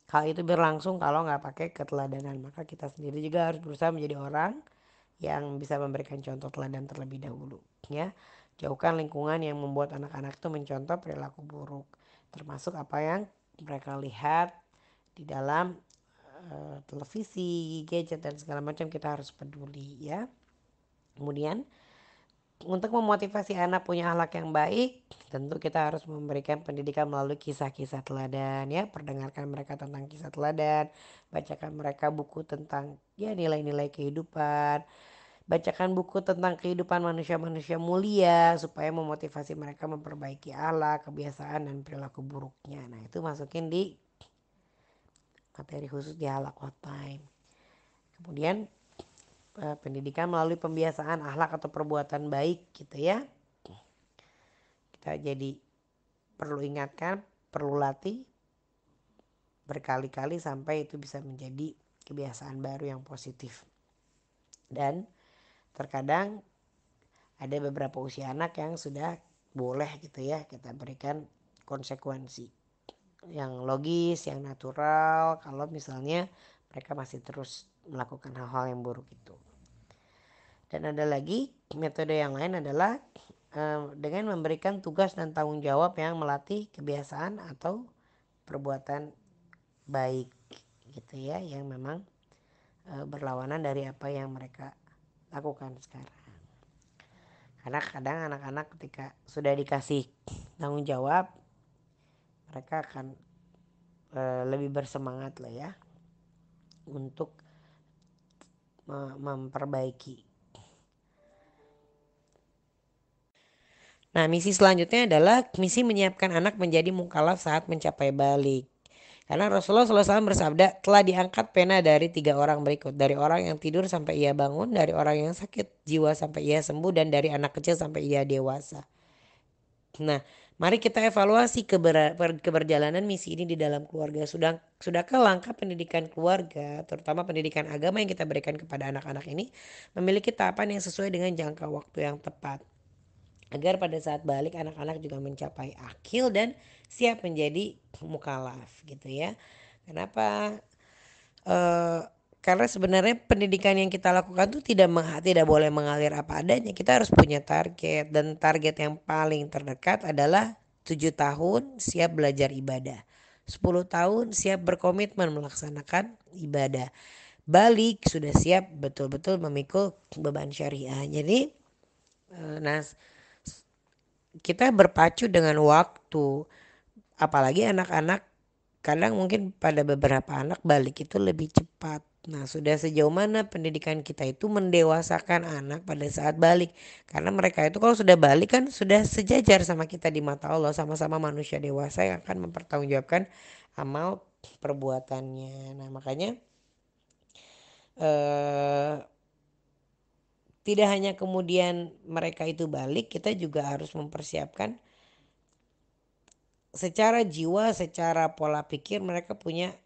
hal itu berlangsung kalau nggak pakai keteladanan. Maka kita sendiri juga harus berusaha menjadi orang yang bisa memberikan contoh teladan terlebih dahulu ya. Jauhkan lingkungan yang membuat anak-anak itu mencontoh perilaku buruk, termasuk apa yang mereka lihat di dalam uh, televisi, gadget dan segala macam kita harus peduli ya. Kemudian untuk memotivasi anak punya ahlak yang baik, tentu kita harus memberikan pendidikan melalui kisah-kisah teladan ya, perdengarkan mereka tentang kisah teladan, bacakan mereka buku tentang ya nilai-nilai kehidupan, bacakan buku tentang kehidupan manusia-manusia mulia supaya memotivasi mereka memperbaiki alat, kebiasaan dan perilaku buruknya. Nah, itu masukin di materi khusus di halak time. Kemudian Eh, pendidikan melalui pembiasaan ahlak atau perbuatan baik gitu ya. Kita jadi perlu ingatkan, perlu latih berkali-kali sampai itu bisa menjadi kebiasaan baru yang positif. Dan terkadang ada beberapa usia anak yang sudah boleh gitu ya kita berikan konsekuensi yang logis, yang natural kalau misalnya mereka masih terus melakukan hal-hal yang buruk itu. Dan ada lagi metode yang lain adalah eh, dengan memberikan tugas dan tanggung jawab yang melatih kebiasaan atau perbuatan baik gitu ya yang memang eh, berlawanan dari apa yang mereka lakukan sekarang. Karena kadang anak-anak ketika sudah dikasih tanggung jawab mereka akan eh, lebih bersemangat lah ya untuk memperbaiki Nah, misi selanjutnya adalah misi menyiapkan anak menjadi mukalaf saat mencapai balik. Karena Rasulullah SAW bersabda, telah diangkat pena dari tiga orang berikut. Dari orang yang tidur sampai ia bangun, dari orang yang sakit jiwa sampai ia sembuh, dan dari anak kecil sampai ia dewasa. Nah, mari kita evaluasi keber keberjalanan misi ini di dalam keluarga. Sudah, sudahkah langkah pendidikan keluarga, terutama pendidikan agama yang kita berikan kepada anak-anak ini, memiliki tahapan yang sesuai dengan jangka waktu yang tepat? agar pada saat balik anak-anak juga mencapai akil dan siap menjadi mukalaf gitu ya. Kenapa? E, karena sebenarnya pendidikan yang kita lakukan tuh tidak tidak boleh mengalir apa adanya. Kita harus punya target dan target yang paling terdekat adalah 7 tahun siap belajar ibadah. 10 tahun siap berkomitmen melaksanakan ibadah. Balik sudah siap betul-betul memikul beban syariah. Jadi eh, Nas kita berpacu dengan waktu. Apalagi anak-anak kadang mungkin pada beberapa anak balik itu lebih cepat. Nah, sudah sejauh mana pendidikan kita itu mendewasakan anak pada saat balik? Karena mereka itu kalau sudah balik kan sudah sejajar sama kita di mata Allah, sama-sama manusia dewasa yang akan mempertanggungjawabkan amal perbuatannya. Nah, makanya eh tidak hanya kemudian mereka itu balik, kita juga harus mempersiapkan secara jiwa, secara pola pikir mereka punya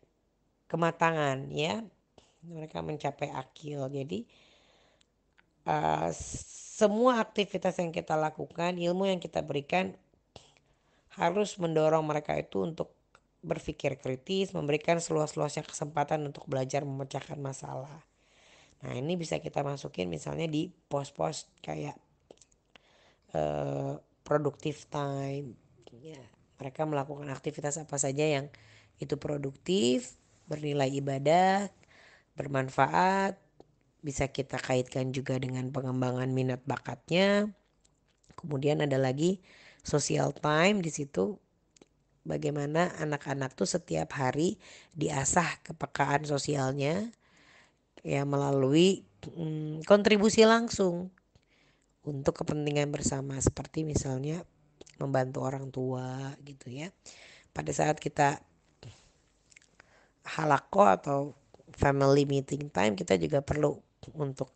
kematangan ya. Mereka mencapai akil. Jadi uh, semua aktivitas yang kita lakukan, ilmu yang kita berikan harus mendorong mereka itu untuk berpikir kritis, memberikan seluas-luasnya kesempatan untuk belajar memecahkan masalah. Nah ini bisa kita masukin misalnya di pos-pos kayak uh, productive time. Ya, mereka melakukan aktivitas apa saja yang itu produktif, bernilai ibadah, bermanfaat. Bisa kita kaitkan juga dengan pengembangan minat bakatnya. Kemudian ada lagi social time di situ bagaimana anak-anak tuh setiap hari diasah kepekaan sosialnya ya melalui mm, kontribusi langsung untuk kepentingan bersama seperti misalnya membantu orang tua gitu ya. Pada saat kita halako atau family meeting time kita juga perlu untuk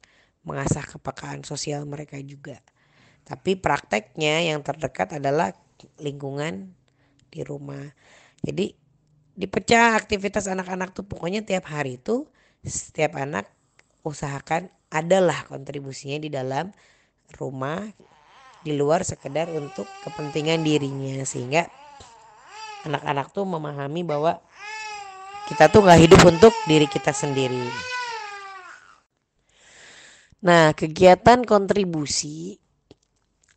mengasah kepekaan sosial mereka juga. Tapi prakteknya yang terdekat adalah lingkungan di rumah. Jadi dipecah aktivitas anak-anak tuh pokoknya tiap hari tuh setiap anak usahakan adalah kontribusinya di dalam rumah di luar sekedar untuk kepentingan dirinya sehingga anak-anak tuh memahami bahwa kita tuh nggak hidup untuk diri kita sendiri. Nah, kegiatan kontribusi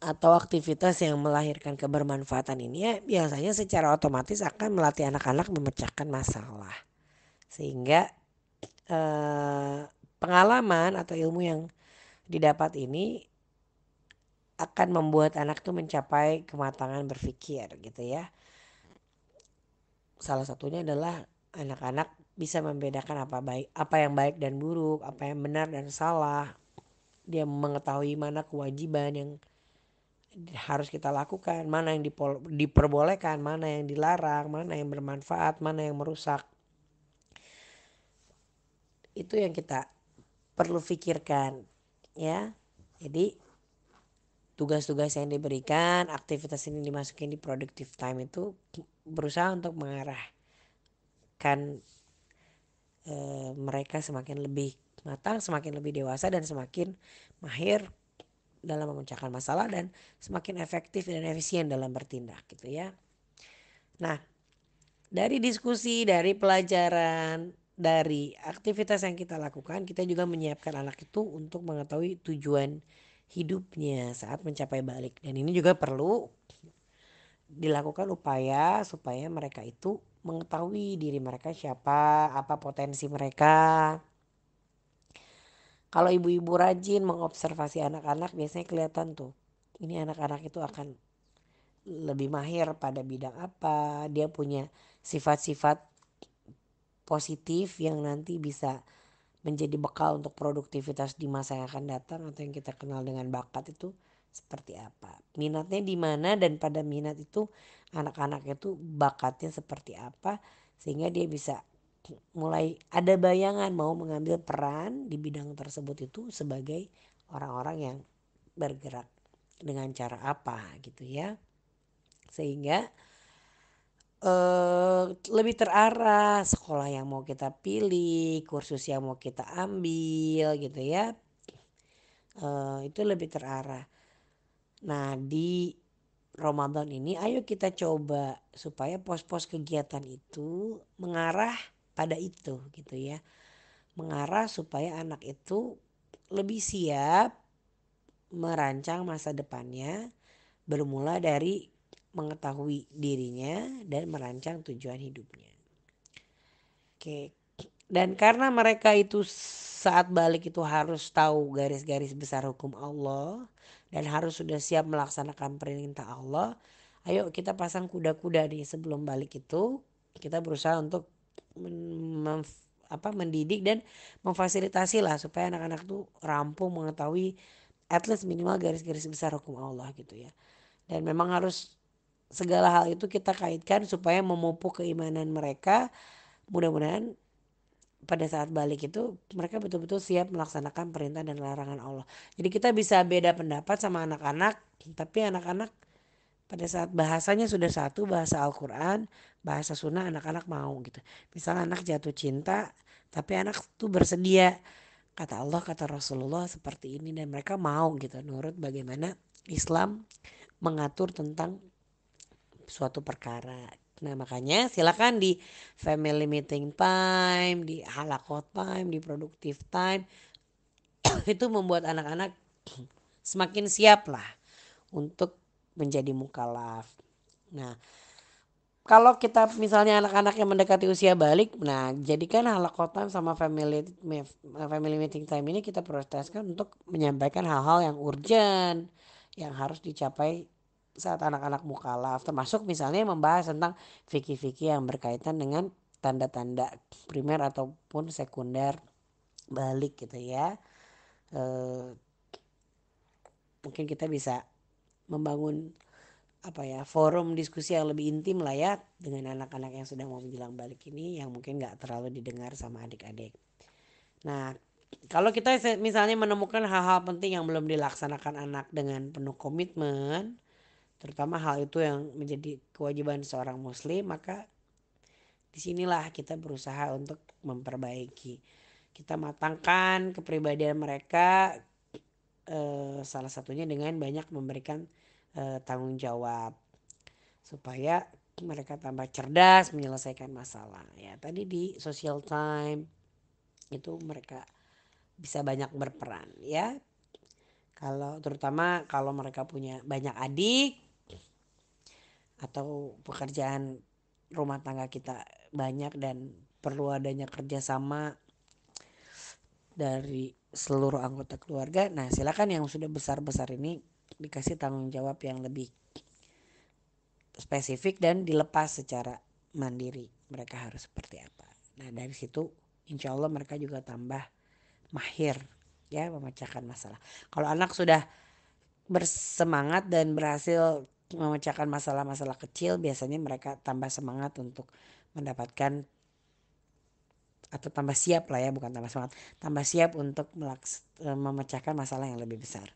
atau aktivitas yang melahirkan kebermanfaatan ini ya biasanya secara otomatis akan melatih anak-anak memecahkan masalah. Sehingga eh, pengalaman atau ilmu yang didapat ini akan membuat anak tuh mencapai kematangan berpikir gitu ya. Salah satunya adalah anak-anak bisa membedakan apa baik, apa yang baik dan buruk, apa yang benar dan salah. Dia mengetahui mana kewajiban yang harus kita lakukan, mana yang diperbolehkan, mana yang dilarang, mana yang bermanfaat, mana yang merusak itu yang kita perlu pikirkan ya jadi tugas-tugas yang diberikan aktivitas ini dimasukin di productive time itu berusaha untuk mengarahkan e, mereka semakin lebih matang semakin lebih dewasa dan semakin mahir dalam memecahkan masalah dan semakin efektif dan efisien dalam bertindak gitu ya. Nah, dari diskusi, dari pelajaran dari aktivitas yang kita lakukan, kita juga menyiapkan anak itu untuk mengetahui tujuan hidupnya saat mencapai balik. Dan ini juga perlu dilakukan upaya supaya mereka itu mengetahui diri mereka siapa, apa potensi mereka. Kalau ibu-ibu rajin mengobservasi anak-anak biasanya kelihatan tuh. Ini anak-anak itu akan lebih mahir pada bidang apa, dia punya sifat-sifat positif yang nanti bisa menjadi bekal untuk produktivitas di masa yang akan datang atau yang kita kenal dengan bakat itu seperti apa minatnya di mana dan pada minat itu anak anak itu bakatnya seperti apa sehingga dia bisa mulai ada bayangan mau mengambil peran di bidang tersebut itu sebagai orang-orang yang bergerak dengan cara apa gitu ya sehingga Eh, lebih terarah, sekolah yang mau kita pilih, kursus yang mau kita ambil gitu ya. Uh, itu lebih terarah. Nah di Ramadan ini ayo kita coba supaya pos-pos kegiatan itu mengarah pada itu gitu ya. Mengarah supaya anak itu lebih siap merancang masa depannya bermula dari mengetahui dirinya dan merancang tujuan hidupnya. Oke. Dan karena mereka itu saat balik itu harus tahu garis-garis besar hukum Allah dan harus sudah siap melaksanakan perintah Allah. Ayo kita pasang kuda-kuda nih sebelum balik itu. Kita berusaha untuk apa mendidik dan memfasilitasi lah supaya anak-anak tuh rampung mengetahui at least minimal garis-garis besar hukum Allah gitu ya. Dan memang harus segala hal itu kita kaitkan supaya memupuk keimanan mereka. Mudah-mudahan pada saat balik itu mereka betul-betul siap melaksanakan perintah dan larangan Allah. Jadi kita bisa beda pendapat sama anak-anak, tapi anak-anak pada saat bahasanya sudah satu bahasa Al-Quran bahasa sunnah anak-anak mau gitu misalnya anak jatuh cinta tapi anak tuh bersedia kata Allah kata Rasulullah seperti ini dan mereka mau gitu nurut bagaimana Islam mengatur tentang suatu perkara. Nah makanya silakan di family meeting time, di halakot time, di produktif time itu membuat anak-anak semakin siap lah untuk menjadi mukalaf. Nah kalau kita misalnya anak-anak yang mendekati usia balik, nah jadikan halakot time sama family family meeting time ini kita prioritaskan untuk menyampaikan hal-hal yang urgent yang harus dicapai saat anak-anak mukalaf termasuk misalnya membahas tentang fikih-fikih yang berkaitan dengan tanda-tanda primer ataupun sekunder balik gitu ya e, mungkin kita bisa membangun apa ya forum diskusi yang lebih intim lah ya dengan anak-anak yang sedang mau menjelang balik ini yang mungkin nggak terlalu didengar sama adik-adik. Nah kalau kita misalnya menemukan hal-hal penting yang belum dilaksanakan anak dengan penuh komitmen, terutama hal itu yang menjadi kewajiban seorang muslim maka disinilah kita berusaha untuk memperbaiki kita matangkan kepribadian mereka eh, salah satunya dengan banyak memberikan eh, tanggung jawab supaya mereka tambah cerdas menyelesaikan masalah ya tadi di social time itu mereka bisa banyak berperan ya kalau terutama kalau mereka punya banyak adik atau pekerjaan rumah tangga kita banyak dan perlu adanya kerjasama dari seluruh anggota keluarga. Nah, silakan yang sudah besar-besar ini dikasih tanggung jawab yang lebih spesifik dan dilepas secara mandiri. Mereka harus seperti apa. Nah, dari situ insya Allah mereka juga tambah mahir ya memecahkan masalah. Kalau anak sudah bersemangat dan berhasil memecahkan masalah-masalah kecil biasanya mereka tambah semangat untuk mendapatkan atau tambah siap lah ya bukan tambah semangat tambah siap untuk melaks e, memecahkan masalah yang lebih besar.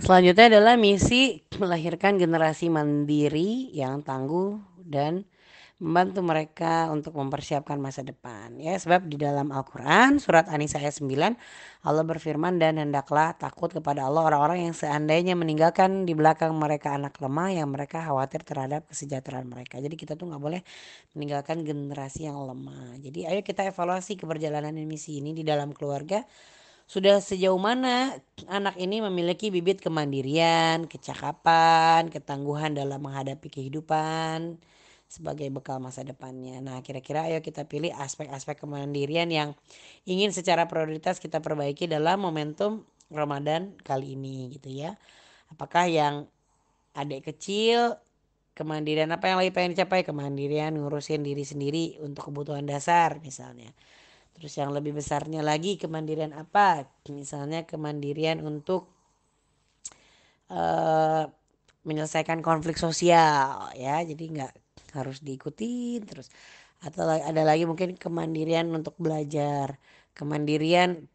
Selanjutnya adalah misi melahirkan generasi mandiri yang tangguh dan membantu mereka untuk mempersiapkan masa depan ya sebab di dalam Al-Qur'an surat An-Nisa ayat 9 Allah berfirman dan hendaklah takut kepada Allah orang-orang yang seandainya meninggalkan di belakang mereka anak lemah yang mereka khawatir terhadap kesejahteraan mereka jadi kita tuh nggak boleh meninggalkan generasi yang lemah jadi ayo kita evaluasi keberjalanan misi ini di dalam keluarga sudah sejauh mana anak ini memiliki bibit kemandirian, kecakapan, ketangguhan dalam menghadapi kehidupan, sebagai bekal masa depannya. Nah, kira-kira ayo kita pilih aspek-aspek kemandirian yang ingin secara prioritas kita perbaiki dalam momentum Ramadan kali ini gitu ya. Apakah yang adik kecil kemandirian apa yang lagi pengen dicapai kemandirian ngurusin diri sendiri untuk kebutuhan dasar misalnya terus yang lebih besarnya lagi kemandirian apa misalnya kemandirian untuk uh, menyelesaikan konflik sosial ya jadi nggak harus diikuti terus atau ada lagi mungkin kemandirian untuk belajar kemandirian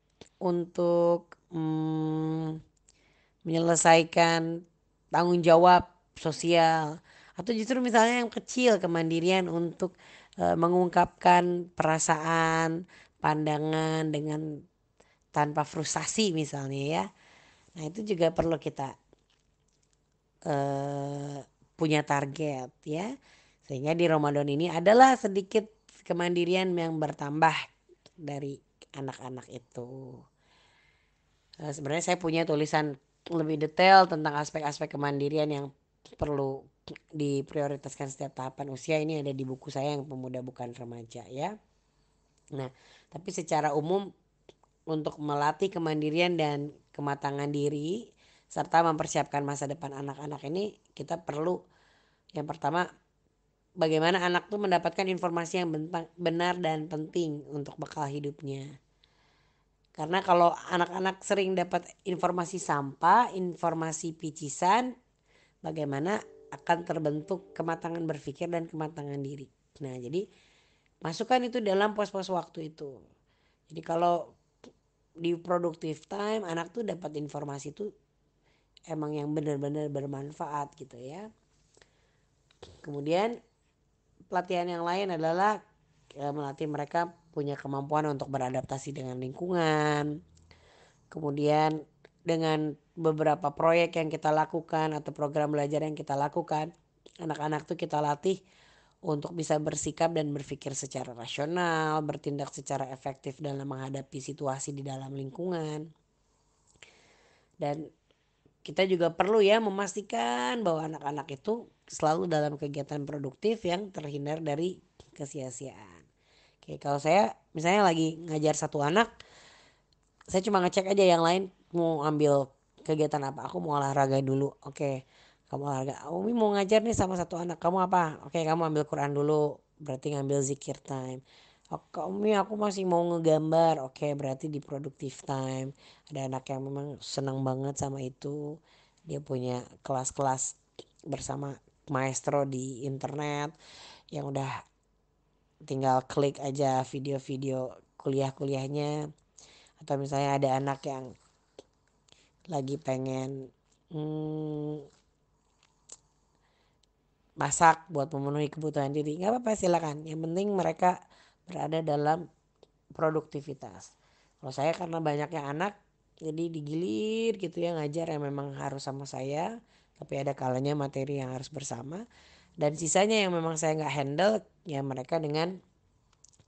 untuk hmm, menyelesaikan tanggung jawab sosial atau justru misalnya yang kecil kemandirian untuk e, mengungkapkan perasaan pandangan dengan tanpa frustasi misalnya ya nah itu juga perlu kita e, punya target ya sehingga di Ramadan ini adalah sedikit kemandirian yang bertambah dari anak-anak itu. Eh, sebenarnya saya punya tulisan lebih detail tentang aspek-aspek kemandirian yang perlu diprioritaskan setiap tahapan usia ini ada di buku saya yang pemuda bukan remaja ya. Nah, tapi secara umum untuk melatih kemandirian dan kematangan diri serta mempersiapkan masa depan anak-anak ini kita perlu yang pertama bagaimana anak tuh mendapatkan informasi yang benar dan penting untuk bekal hidupnya. Karena kalau anak-anak sering dapat informasi sampah, informasi picisan, bagaimana akan terbentuk kematangan berpikir dan kematangan diri. Nah, jadi masukkan itu dalam pos-pos waktu itu. Jadi kalau di productive time anak tuh dapat informasi itu emang yang benar-benar bermanfaat gitu ya. Kemudian pelatihan yang lain adalah ya, melatih mereka punya kemampuan untuk beradaptasi dengan lingkungan. Kemudian dengan beberapa proyek yang kita lakukan atau program belajar yang kita lakukan, anak-anak tuh kita latih untuk bisa bersikap dan berpikir secara rasional, bertindak secara efektif dalam menghadapi situasi di dalam lingkungan. Dan kita juga perlu ya memastikan bahwa anak-anak itu selalu dalam kegiatan produktif yang terhindar dari kesia-siaan. Oke, kalau saya misalnya lagi ngajar satu anak, saya cuma ngecek aja yang lain mau ambil kegiatan apa. Aku mau olahraga dulu. Oke, kamu olahraga. Ah, Umi mau ngajar nih sama satu anak. Kamu apa? Oke, kamu ambil Quran dulu. Berarti ngambil zikir time. Oke, oh, Umi aku masih mau ngegambar. Oke, berarti di produktif time. Ada anak yang memang senang banget sama itu. Dia punya kelas-kelas bersama maestro di internet yang udah tinggal klik aja video-video kuliah-kuliahnya atau misalnya ada anak yang lagi pengen hmm, masak buat memenuhi kebutuhan diri nggak apa-apa silakan yang penting mereka berada dalam produktivitas kalau saya karena banyaknya anak jadi digilir gitu ya ngajar yang memang harus sama saya tapi ada kalanya materi yang harus bersama dan sisanya yang memang saya nggak handle ya mereka dengan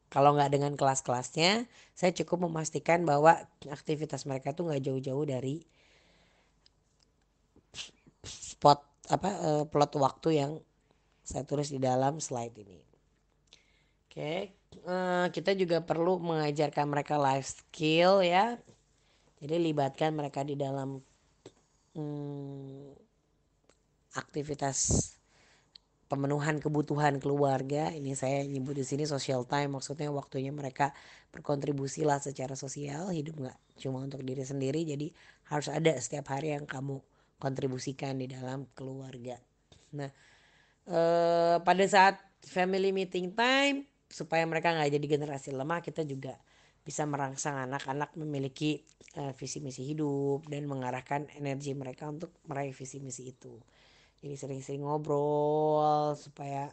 kalau nggak dengan kelas-kelasnya saya cukup memastikan bahwa aktivitas mereka tuh nggak jauh-jauh dari spot apa eh, plot waktu yang saya tulis di dalam slide ini oke eh, kita juga perlu mengajarkan mereka life skill ya jadi libatkan mereka di dalam hmm, aktivitas pemenuhan kebutuhan keluarga. Ini saya nyebut di sini social time maksudnya waktunya mereka berkontribusi lah secara sosial, hidup nggak cuma untuk diri sendiri. Jadi harus ada setiap hari yang kamu kontribusikan di dalam keluarga. Nah, eh, pada saat family meeting time supaya mereka nggak jadi generasi lemah, kita juga bisa merangsang anak-anak memiliki uh, visi misi hidup dan mengarahkan energi mereka untuk meraih visi misi itu jadi sering-sering ngobrol supaya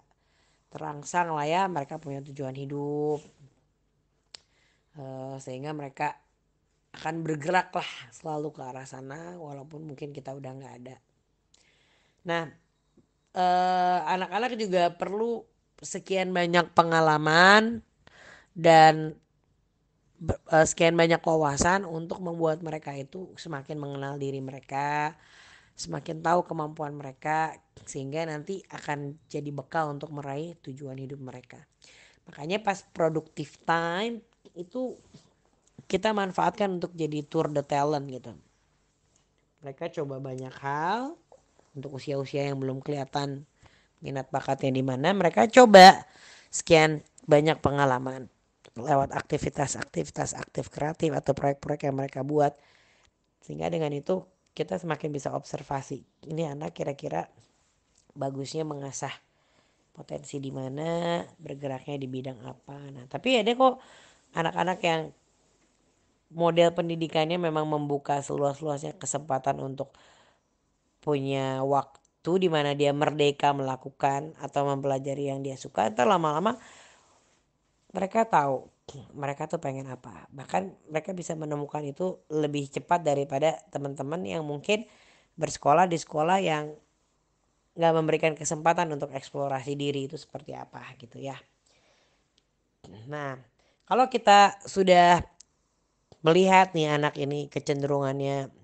terangsang lah ya mereka punya tujuan hidup uh, sehingga mereka akan bergerak lah selalu ke arah sana walaupun mungkin kita udah nggak ada nah eh, anak-anak uh, juga perlu sekian banyak pengalaman dan eh, sekian banyak wawasan untuk membuat mereka itu semakin mengenal diri mereka semakin tahu kemampuan mereka sehingga nanti akan jadi bekal untuk meraih tujuan hidup mereka. Makanya pas produktif time itu kita manfaatkan untuk jadi tour the talent gitu. Mereka coba banyak hal untuk usia-usia yang belum kelihatan minat bakatnya di mana, mereka coba sekian banyak pengalaman lewat aktivitas-aktivitas aktif kreatif atau proyek-proyek yang mereka buat. Sehingga dengan itu kita semakin bisa observasi ini anak kira-kira bagusnya mengasah potensi di mana bergeraknya di bidang apa nah tapi ada ya kok anak-anak yang model pendidikannya memang membuka seluas-luasnya kesempatan untuk punya waktu di mana dia merdeka melakukan atau mempelajari yang dia suka atau lama-lama mereka tahu Iya, mereka tuh pengen apa bahkan mereka bisa menemukan itu lebih cepat daripada teman-teman yang mungkin bersekolah di sekolah yang nggak memberikan kesempatan untuk eksplorasi diri itu seperti apa gitu ya nah kalau kita sudah melihat nih anak ini kecenderungannya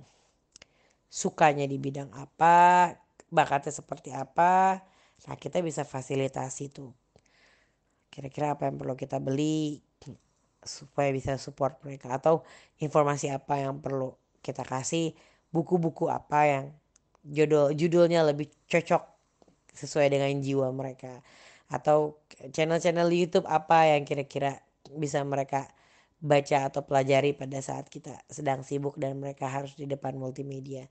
sukanya di bidang apa bakatnya seperti apa nah kita bisa fasilitasi tuh kira-kira apa yang perlu kita beli supaya bisa support mereka atau informasi apa yang perlu kita kasih buku-buku apa yang judul judulnya lebih cocok sesuai dengan jiwa mereka atau channel-channel YouTube apa yang kira-kira bisa mereka baca atau pelajari pada saat kita sedang sibuk dan mereka harus di depan multimedia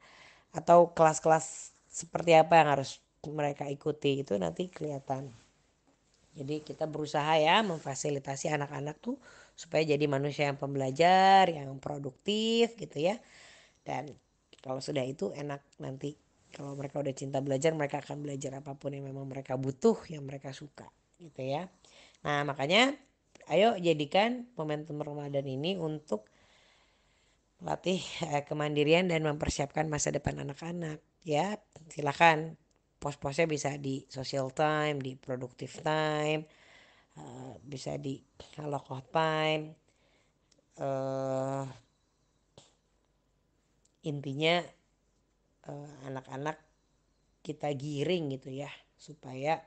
atau kelas-kelas seperti apa yang harus mereka ikuti itu nanti kelihatan. Jadi kita berusaha ya memfasilitasi anak-anak tuh supaya jadi manusia yang pembelajar, yang produktif gitu ya. Dan kalau sudah itu enak nanti kalau mereka udah cinta belajar, mereka akan belajar apapun yang memang mereka butuh, yang mereka suka gitu ya. Nah, makanya ayo jadikan momentum Ramadan ini untuk melatih eh, kemandirian dan mempersiapkan masa depan anak-anak ya. Silakan pos-posnya bisa di social time di productive time uh, bisa di halokoh time uh, intinya eh, anak-anak uh, kita giring gitu ya supaya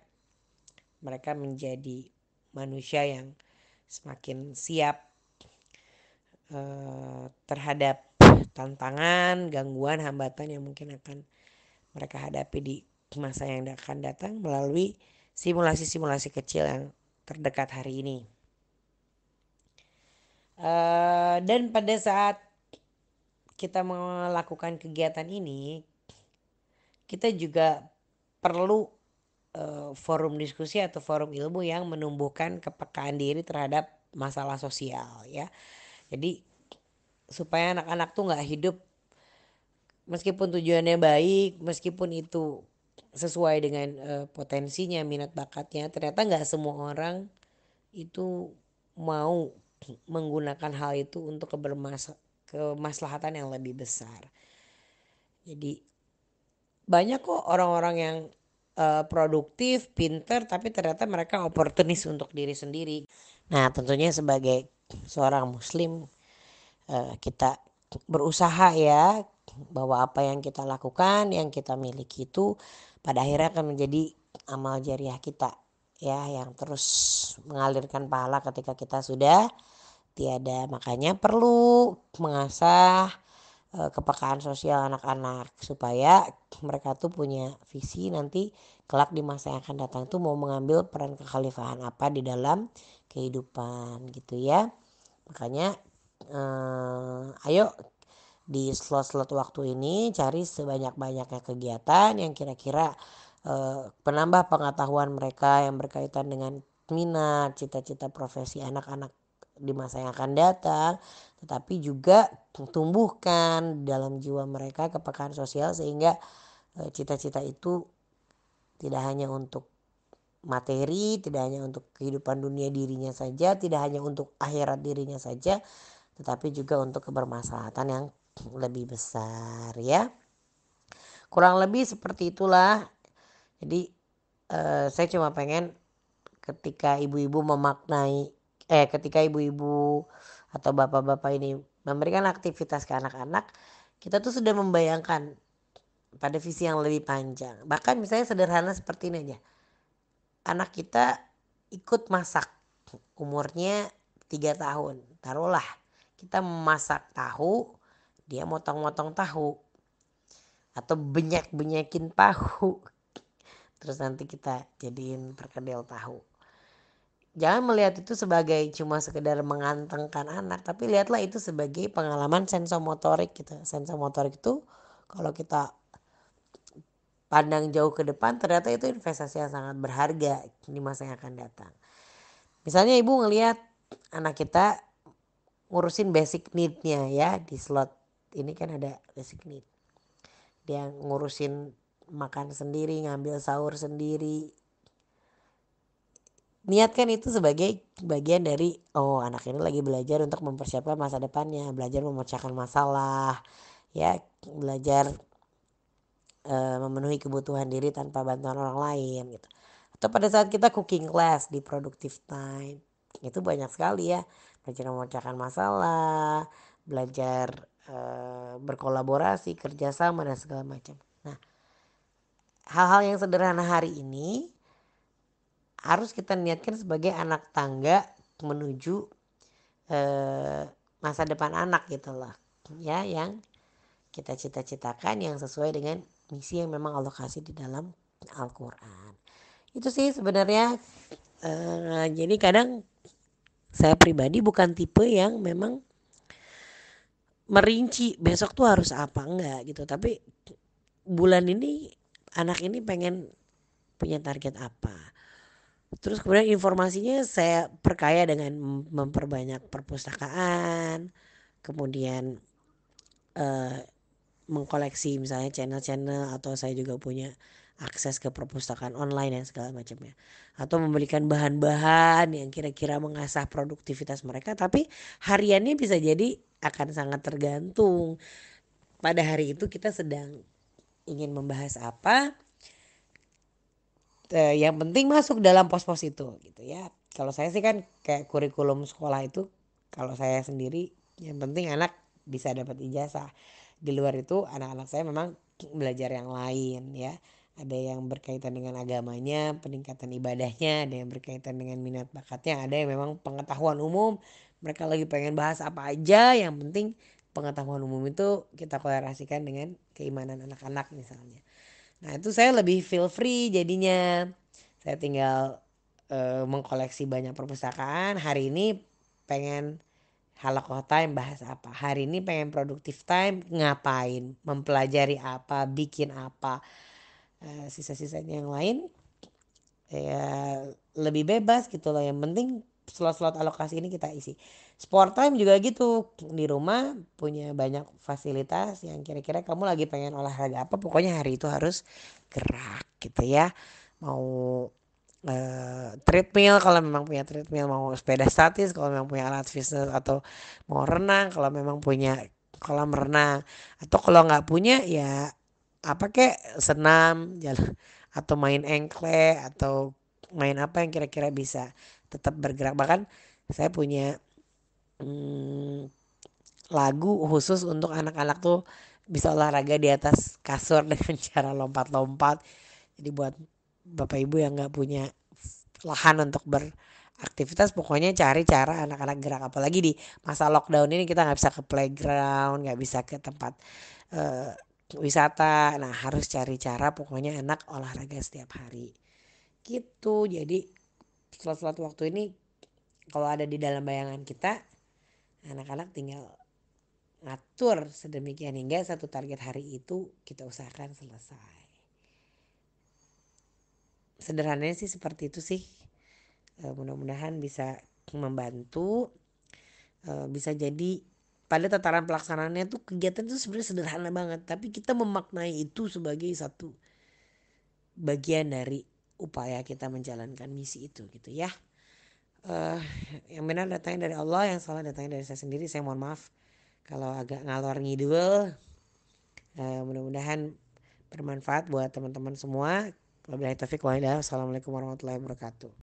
mereka menjadi manusia yang semakin siap uh, terhadap tantangan, gangguan, hambatan yang mungkin akan mereka hadapi di masa yang akan datang melalui simulasi-simulasi kecil yang terdekat hari ini. Uh, dan pada saat kita melakukan kegiatan ini, kita juga perlu uh, forum diskusi atau forum ilmu yang menumbuhkan kepekaan diri terhadap masalah sosial ya. Jadi supaya anak-anak tuh nggak hidup meskipun tujuannya baik, meskipun itu sesuai dengan uh, potensinya minat bakatnya ternyata nggak semua orang itu mau menggunakan hal itu untuk kebermas kemaslahatan yang lebih besar jadi banyak kok orang-orang yang uh, produktif pinter tapi ternyata mereka oportunis untuk diri sendiri nah tentunya sebagai seorang muslim uh, kita berusaha ya bahwa apa yang kita lakukan yang kita miliki itu pada akhirnya akan menjadi amal jariah kita ya yang terus mengalirkan pahala ketika kita sudah tiada makanya perlu mengasah e, kepekaan sosial anak-anak supaya mereka tuh punya visi nanti kelak di masa yang akan datang tuh mau mengambil peran kekhalifahan apa di dalam kehidupan gitu ya makanya e, ayo di slot-slot waktu ini cari sebanyak-banyaknya kegiatan yang kira-kira eh, penambah pengetahuan mereka yang berkaitan dengan minat, cita-cita profesi anak-anak di masa yang akan datang, tetapi juga tumbuhkan dalam jiwa mereka kepekaan sosial sehingga eh, cita-cita itu tidak hanya untuk materi, tidak hanya untuk kehidupan dunia dirinya saja, tidak hanya untuk akhirat dirinya saja, tetapi juga untuk kebermaslahatan yang lebih besar ya. Kurang lebih seperti itulah. Jadi eh, saya cuma pengen ketika ibu-ibu memaknai eh ketika ibu-ibu atau bapak-bapak ini memberikan aktivitas ke anak-anak, kita tuh sudah membayangkan pada visi yang lebih panjang. Bahkan misalnya sederhana seperti ini aja. Anak kita ikut masak. Umurnya tiga tahun. Taruhlah kita memasak tahu dia motong-motong tahu atau benyak-benyakin tahu, terus nanti kita jadiin perkedel tahu jangan melihat itu sebagai cuma sekedar mengantengkan anak tapi lihatlah itu sebagai pengalaman sensomotorik gitu sensomotorik itu kalau kita pandang jauh ke depan ternyata itu investasi yang sangat berharga di masa yang akan datang misalnya ibu ngelihat anak kita ngurusin basic need-nya ya di slot ini kan ada basic need dia ngurusin makan sendiri ngambil sahur sendiri niatkan itu sebagai bagian dari oh anak ini lagi belajar untuk mempersiapkan masa depannya belajar memecahkan masalah ya belajar e, memenuhi kebutuhan diri tanpa bantuan orang lain gitu atau pada saat kita cooking class di productive time itu banyak sekali ya belajar memecahkan masalah belajar Eh, berkolaborasi, kerjasama dan segala macam. Nah, hal-hal yang sederhana hari ini harus kita niatkan sebagai anak tangga menuju uh, masa depan anak gitu loh, ya yang kita cita-citakan yang sesuai dengan misi yang memang Allah kasih di dalam Al-Quran. Itu sih sebenarnya uh, jadi kadang saya pribadi bukan tipe yang memang merinci besok tuh harus apa enggak gitu tapi bulan ini anak ini pengen punya target apa terus kemudian informasinya saya perkaya dengan memperbanyak perpustakaan kemudian eh, mengkoleksi misalnya channel-channel atau saya juga punya akses ke perpustakaan online dan segala macamnya atau membelikan bahan-bahan yang kira-kira mengasah produktivitas mereka tapi hariannya bisa jadi akan sangat tergantung pada hari itu kita sedang ingin membahas apa yang penting masuk dalam pos-pos itu gitu ya kalau saya sih kan kayak kurikulum sekolah itu kalau saya sendiri yang penting anak bisa dapat ijazah di luar itu anak-anak saya memang belajar yang lain ya ada yang berkaitan dengan agamanya peningkatan ibadahnya ada yang berkaitan dengan minat bakatnya ada yang memang pengetahuan umum mereka lagi pengen bahas apa aja yang penting pengetahuan umum itu kita kolerasikan dengan keimanan anak-anak misalnya nah itu saya lebih feel free jadinya saya tinggal uh, mengkoleksi banyak perpustakaan hari ini pengen halakoh time bahas apa hari ini pengen produktif time ngapain mempelajari apa bikin apa eh, sisa-sisanya yang lain ya lebih bebas gitu loh yang penting slot-slot alokasi ini kita isi. Sport time juga gitu. Di rumah punya banyak fasilitas yang kira-kira kamu lagi pengen olahraga apa, pokoknya hari itu harus gerak gitu ya. Mau Uh, treadmill kalau memang punya treadmill mau sepeda statis kalau memang punya alat fitness atau mau renang kalau memang punya kolam renang atau kalau nggak punya ya apa kek senam jalan atau main engkle atau main apa yang kira-kira bisa tetap bergerak bahkan saya punya hmm, lagu khusus untuk anak-anak tuh bisa olahraga di atas kasur dengan cara lompat-lompat jadi buat bapak ibu yang nggak punya lahan untuk beraktivitas pokoknya cari cara anak-anak gerak apalagi di masa lockdown ini kita nggak bisa ke playground nggak bisa ke tempat uh, wisata nah harus cari cara pokoknya enak olahraga setiap hari gitu jadi slot-slot waktu ini kalau ada di dalam bayangan kita anak-anak tinggal ngatur sedemikian hingga satu target hari itu kita usahakan selesai sederhananya sih seperti itu sih eh, mudah-mudahan bisa membantu eh, bisa jadi pada tataran pelaksanaannya tuh kegiatan itu sebenarnya sederhana banget tapi kita memaknai itu sebagai satu bagian dari upaya kita menjalankan misi itu gitu ya. Uh, yang benar datangnya dari Allah, yang salah datangnya dari saya sendiri. Saya mohon maaf kalau agak ngalor ngidul. Uh, mudah-mudahan bermanfaat buat teman-teman semua. Wabillahi taufik wal Assalamualaikum warahmatullahi wabarakatuh.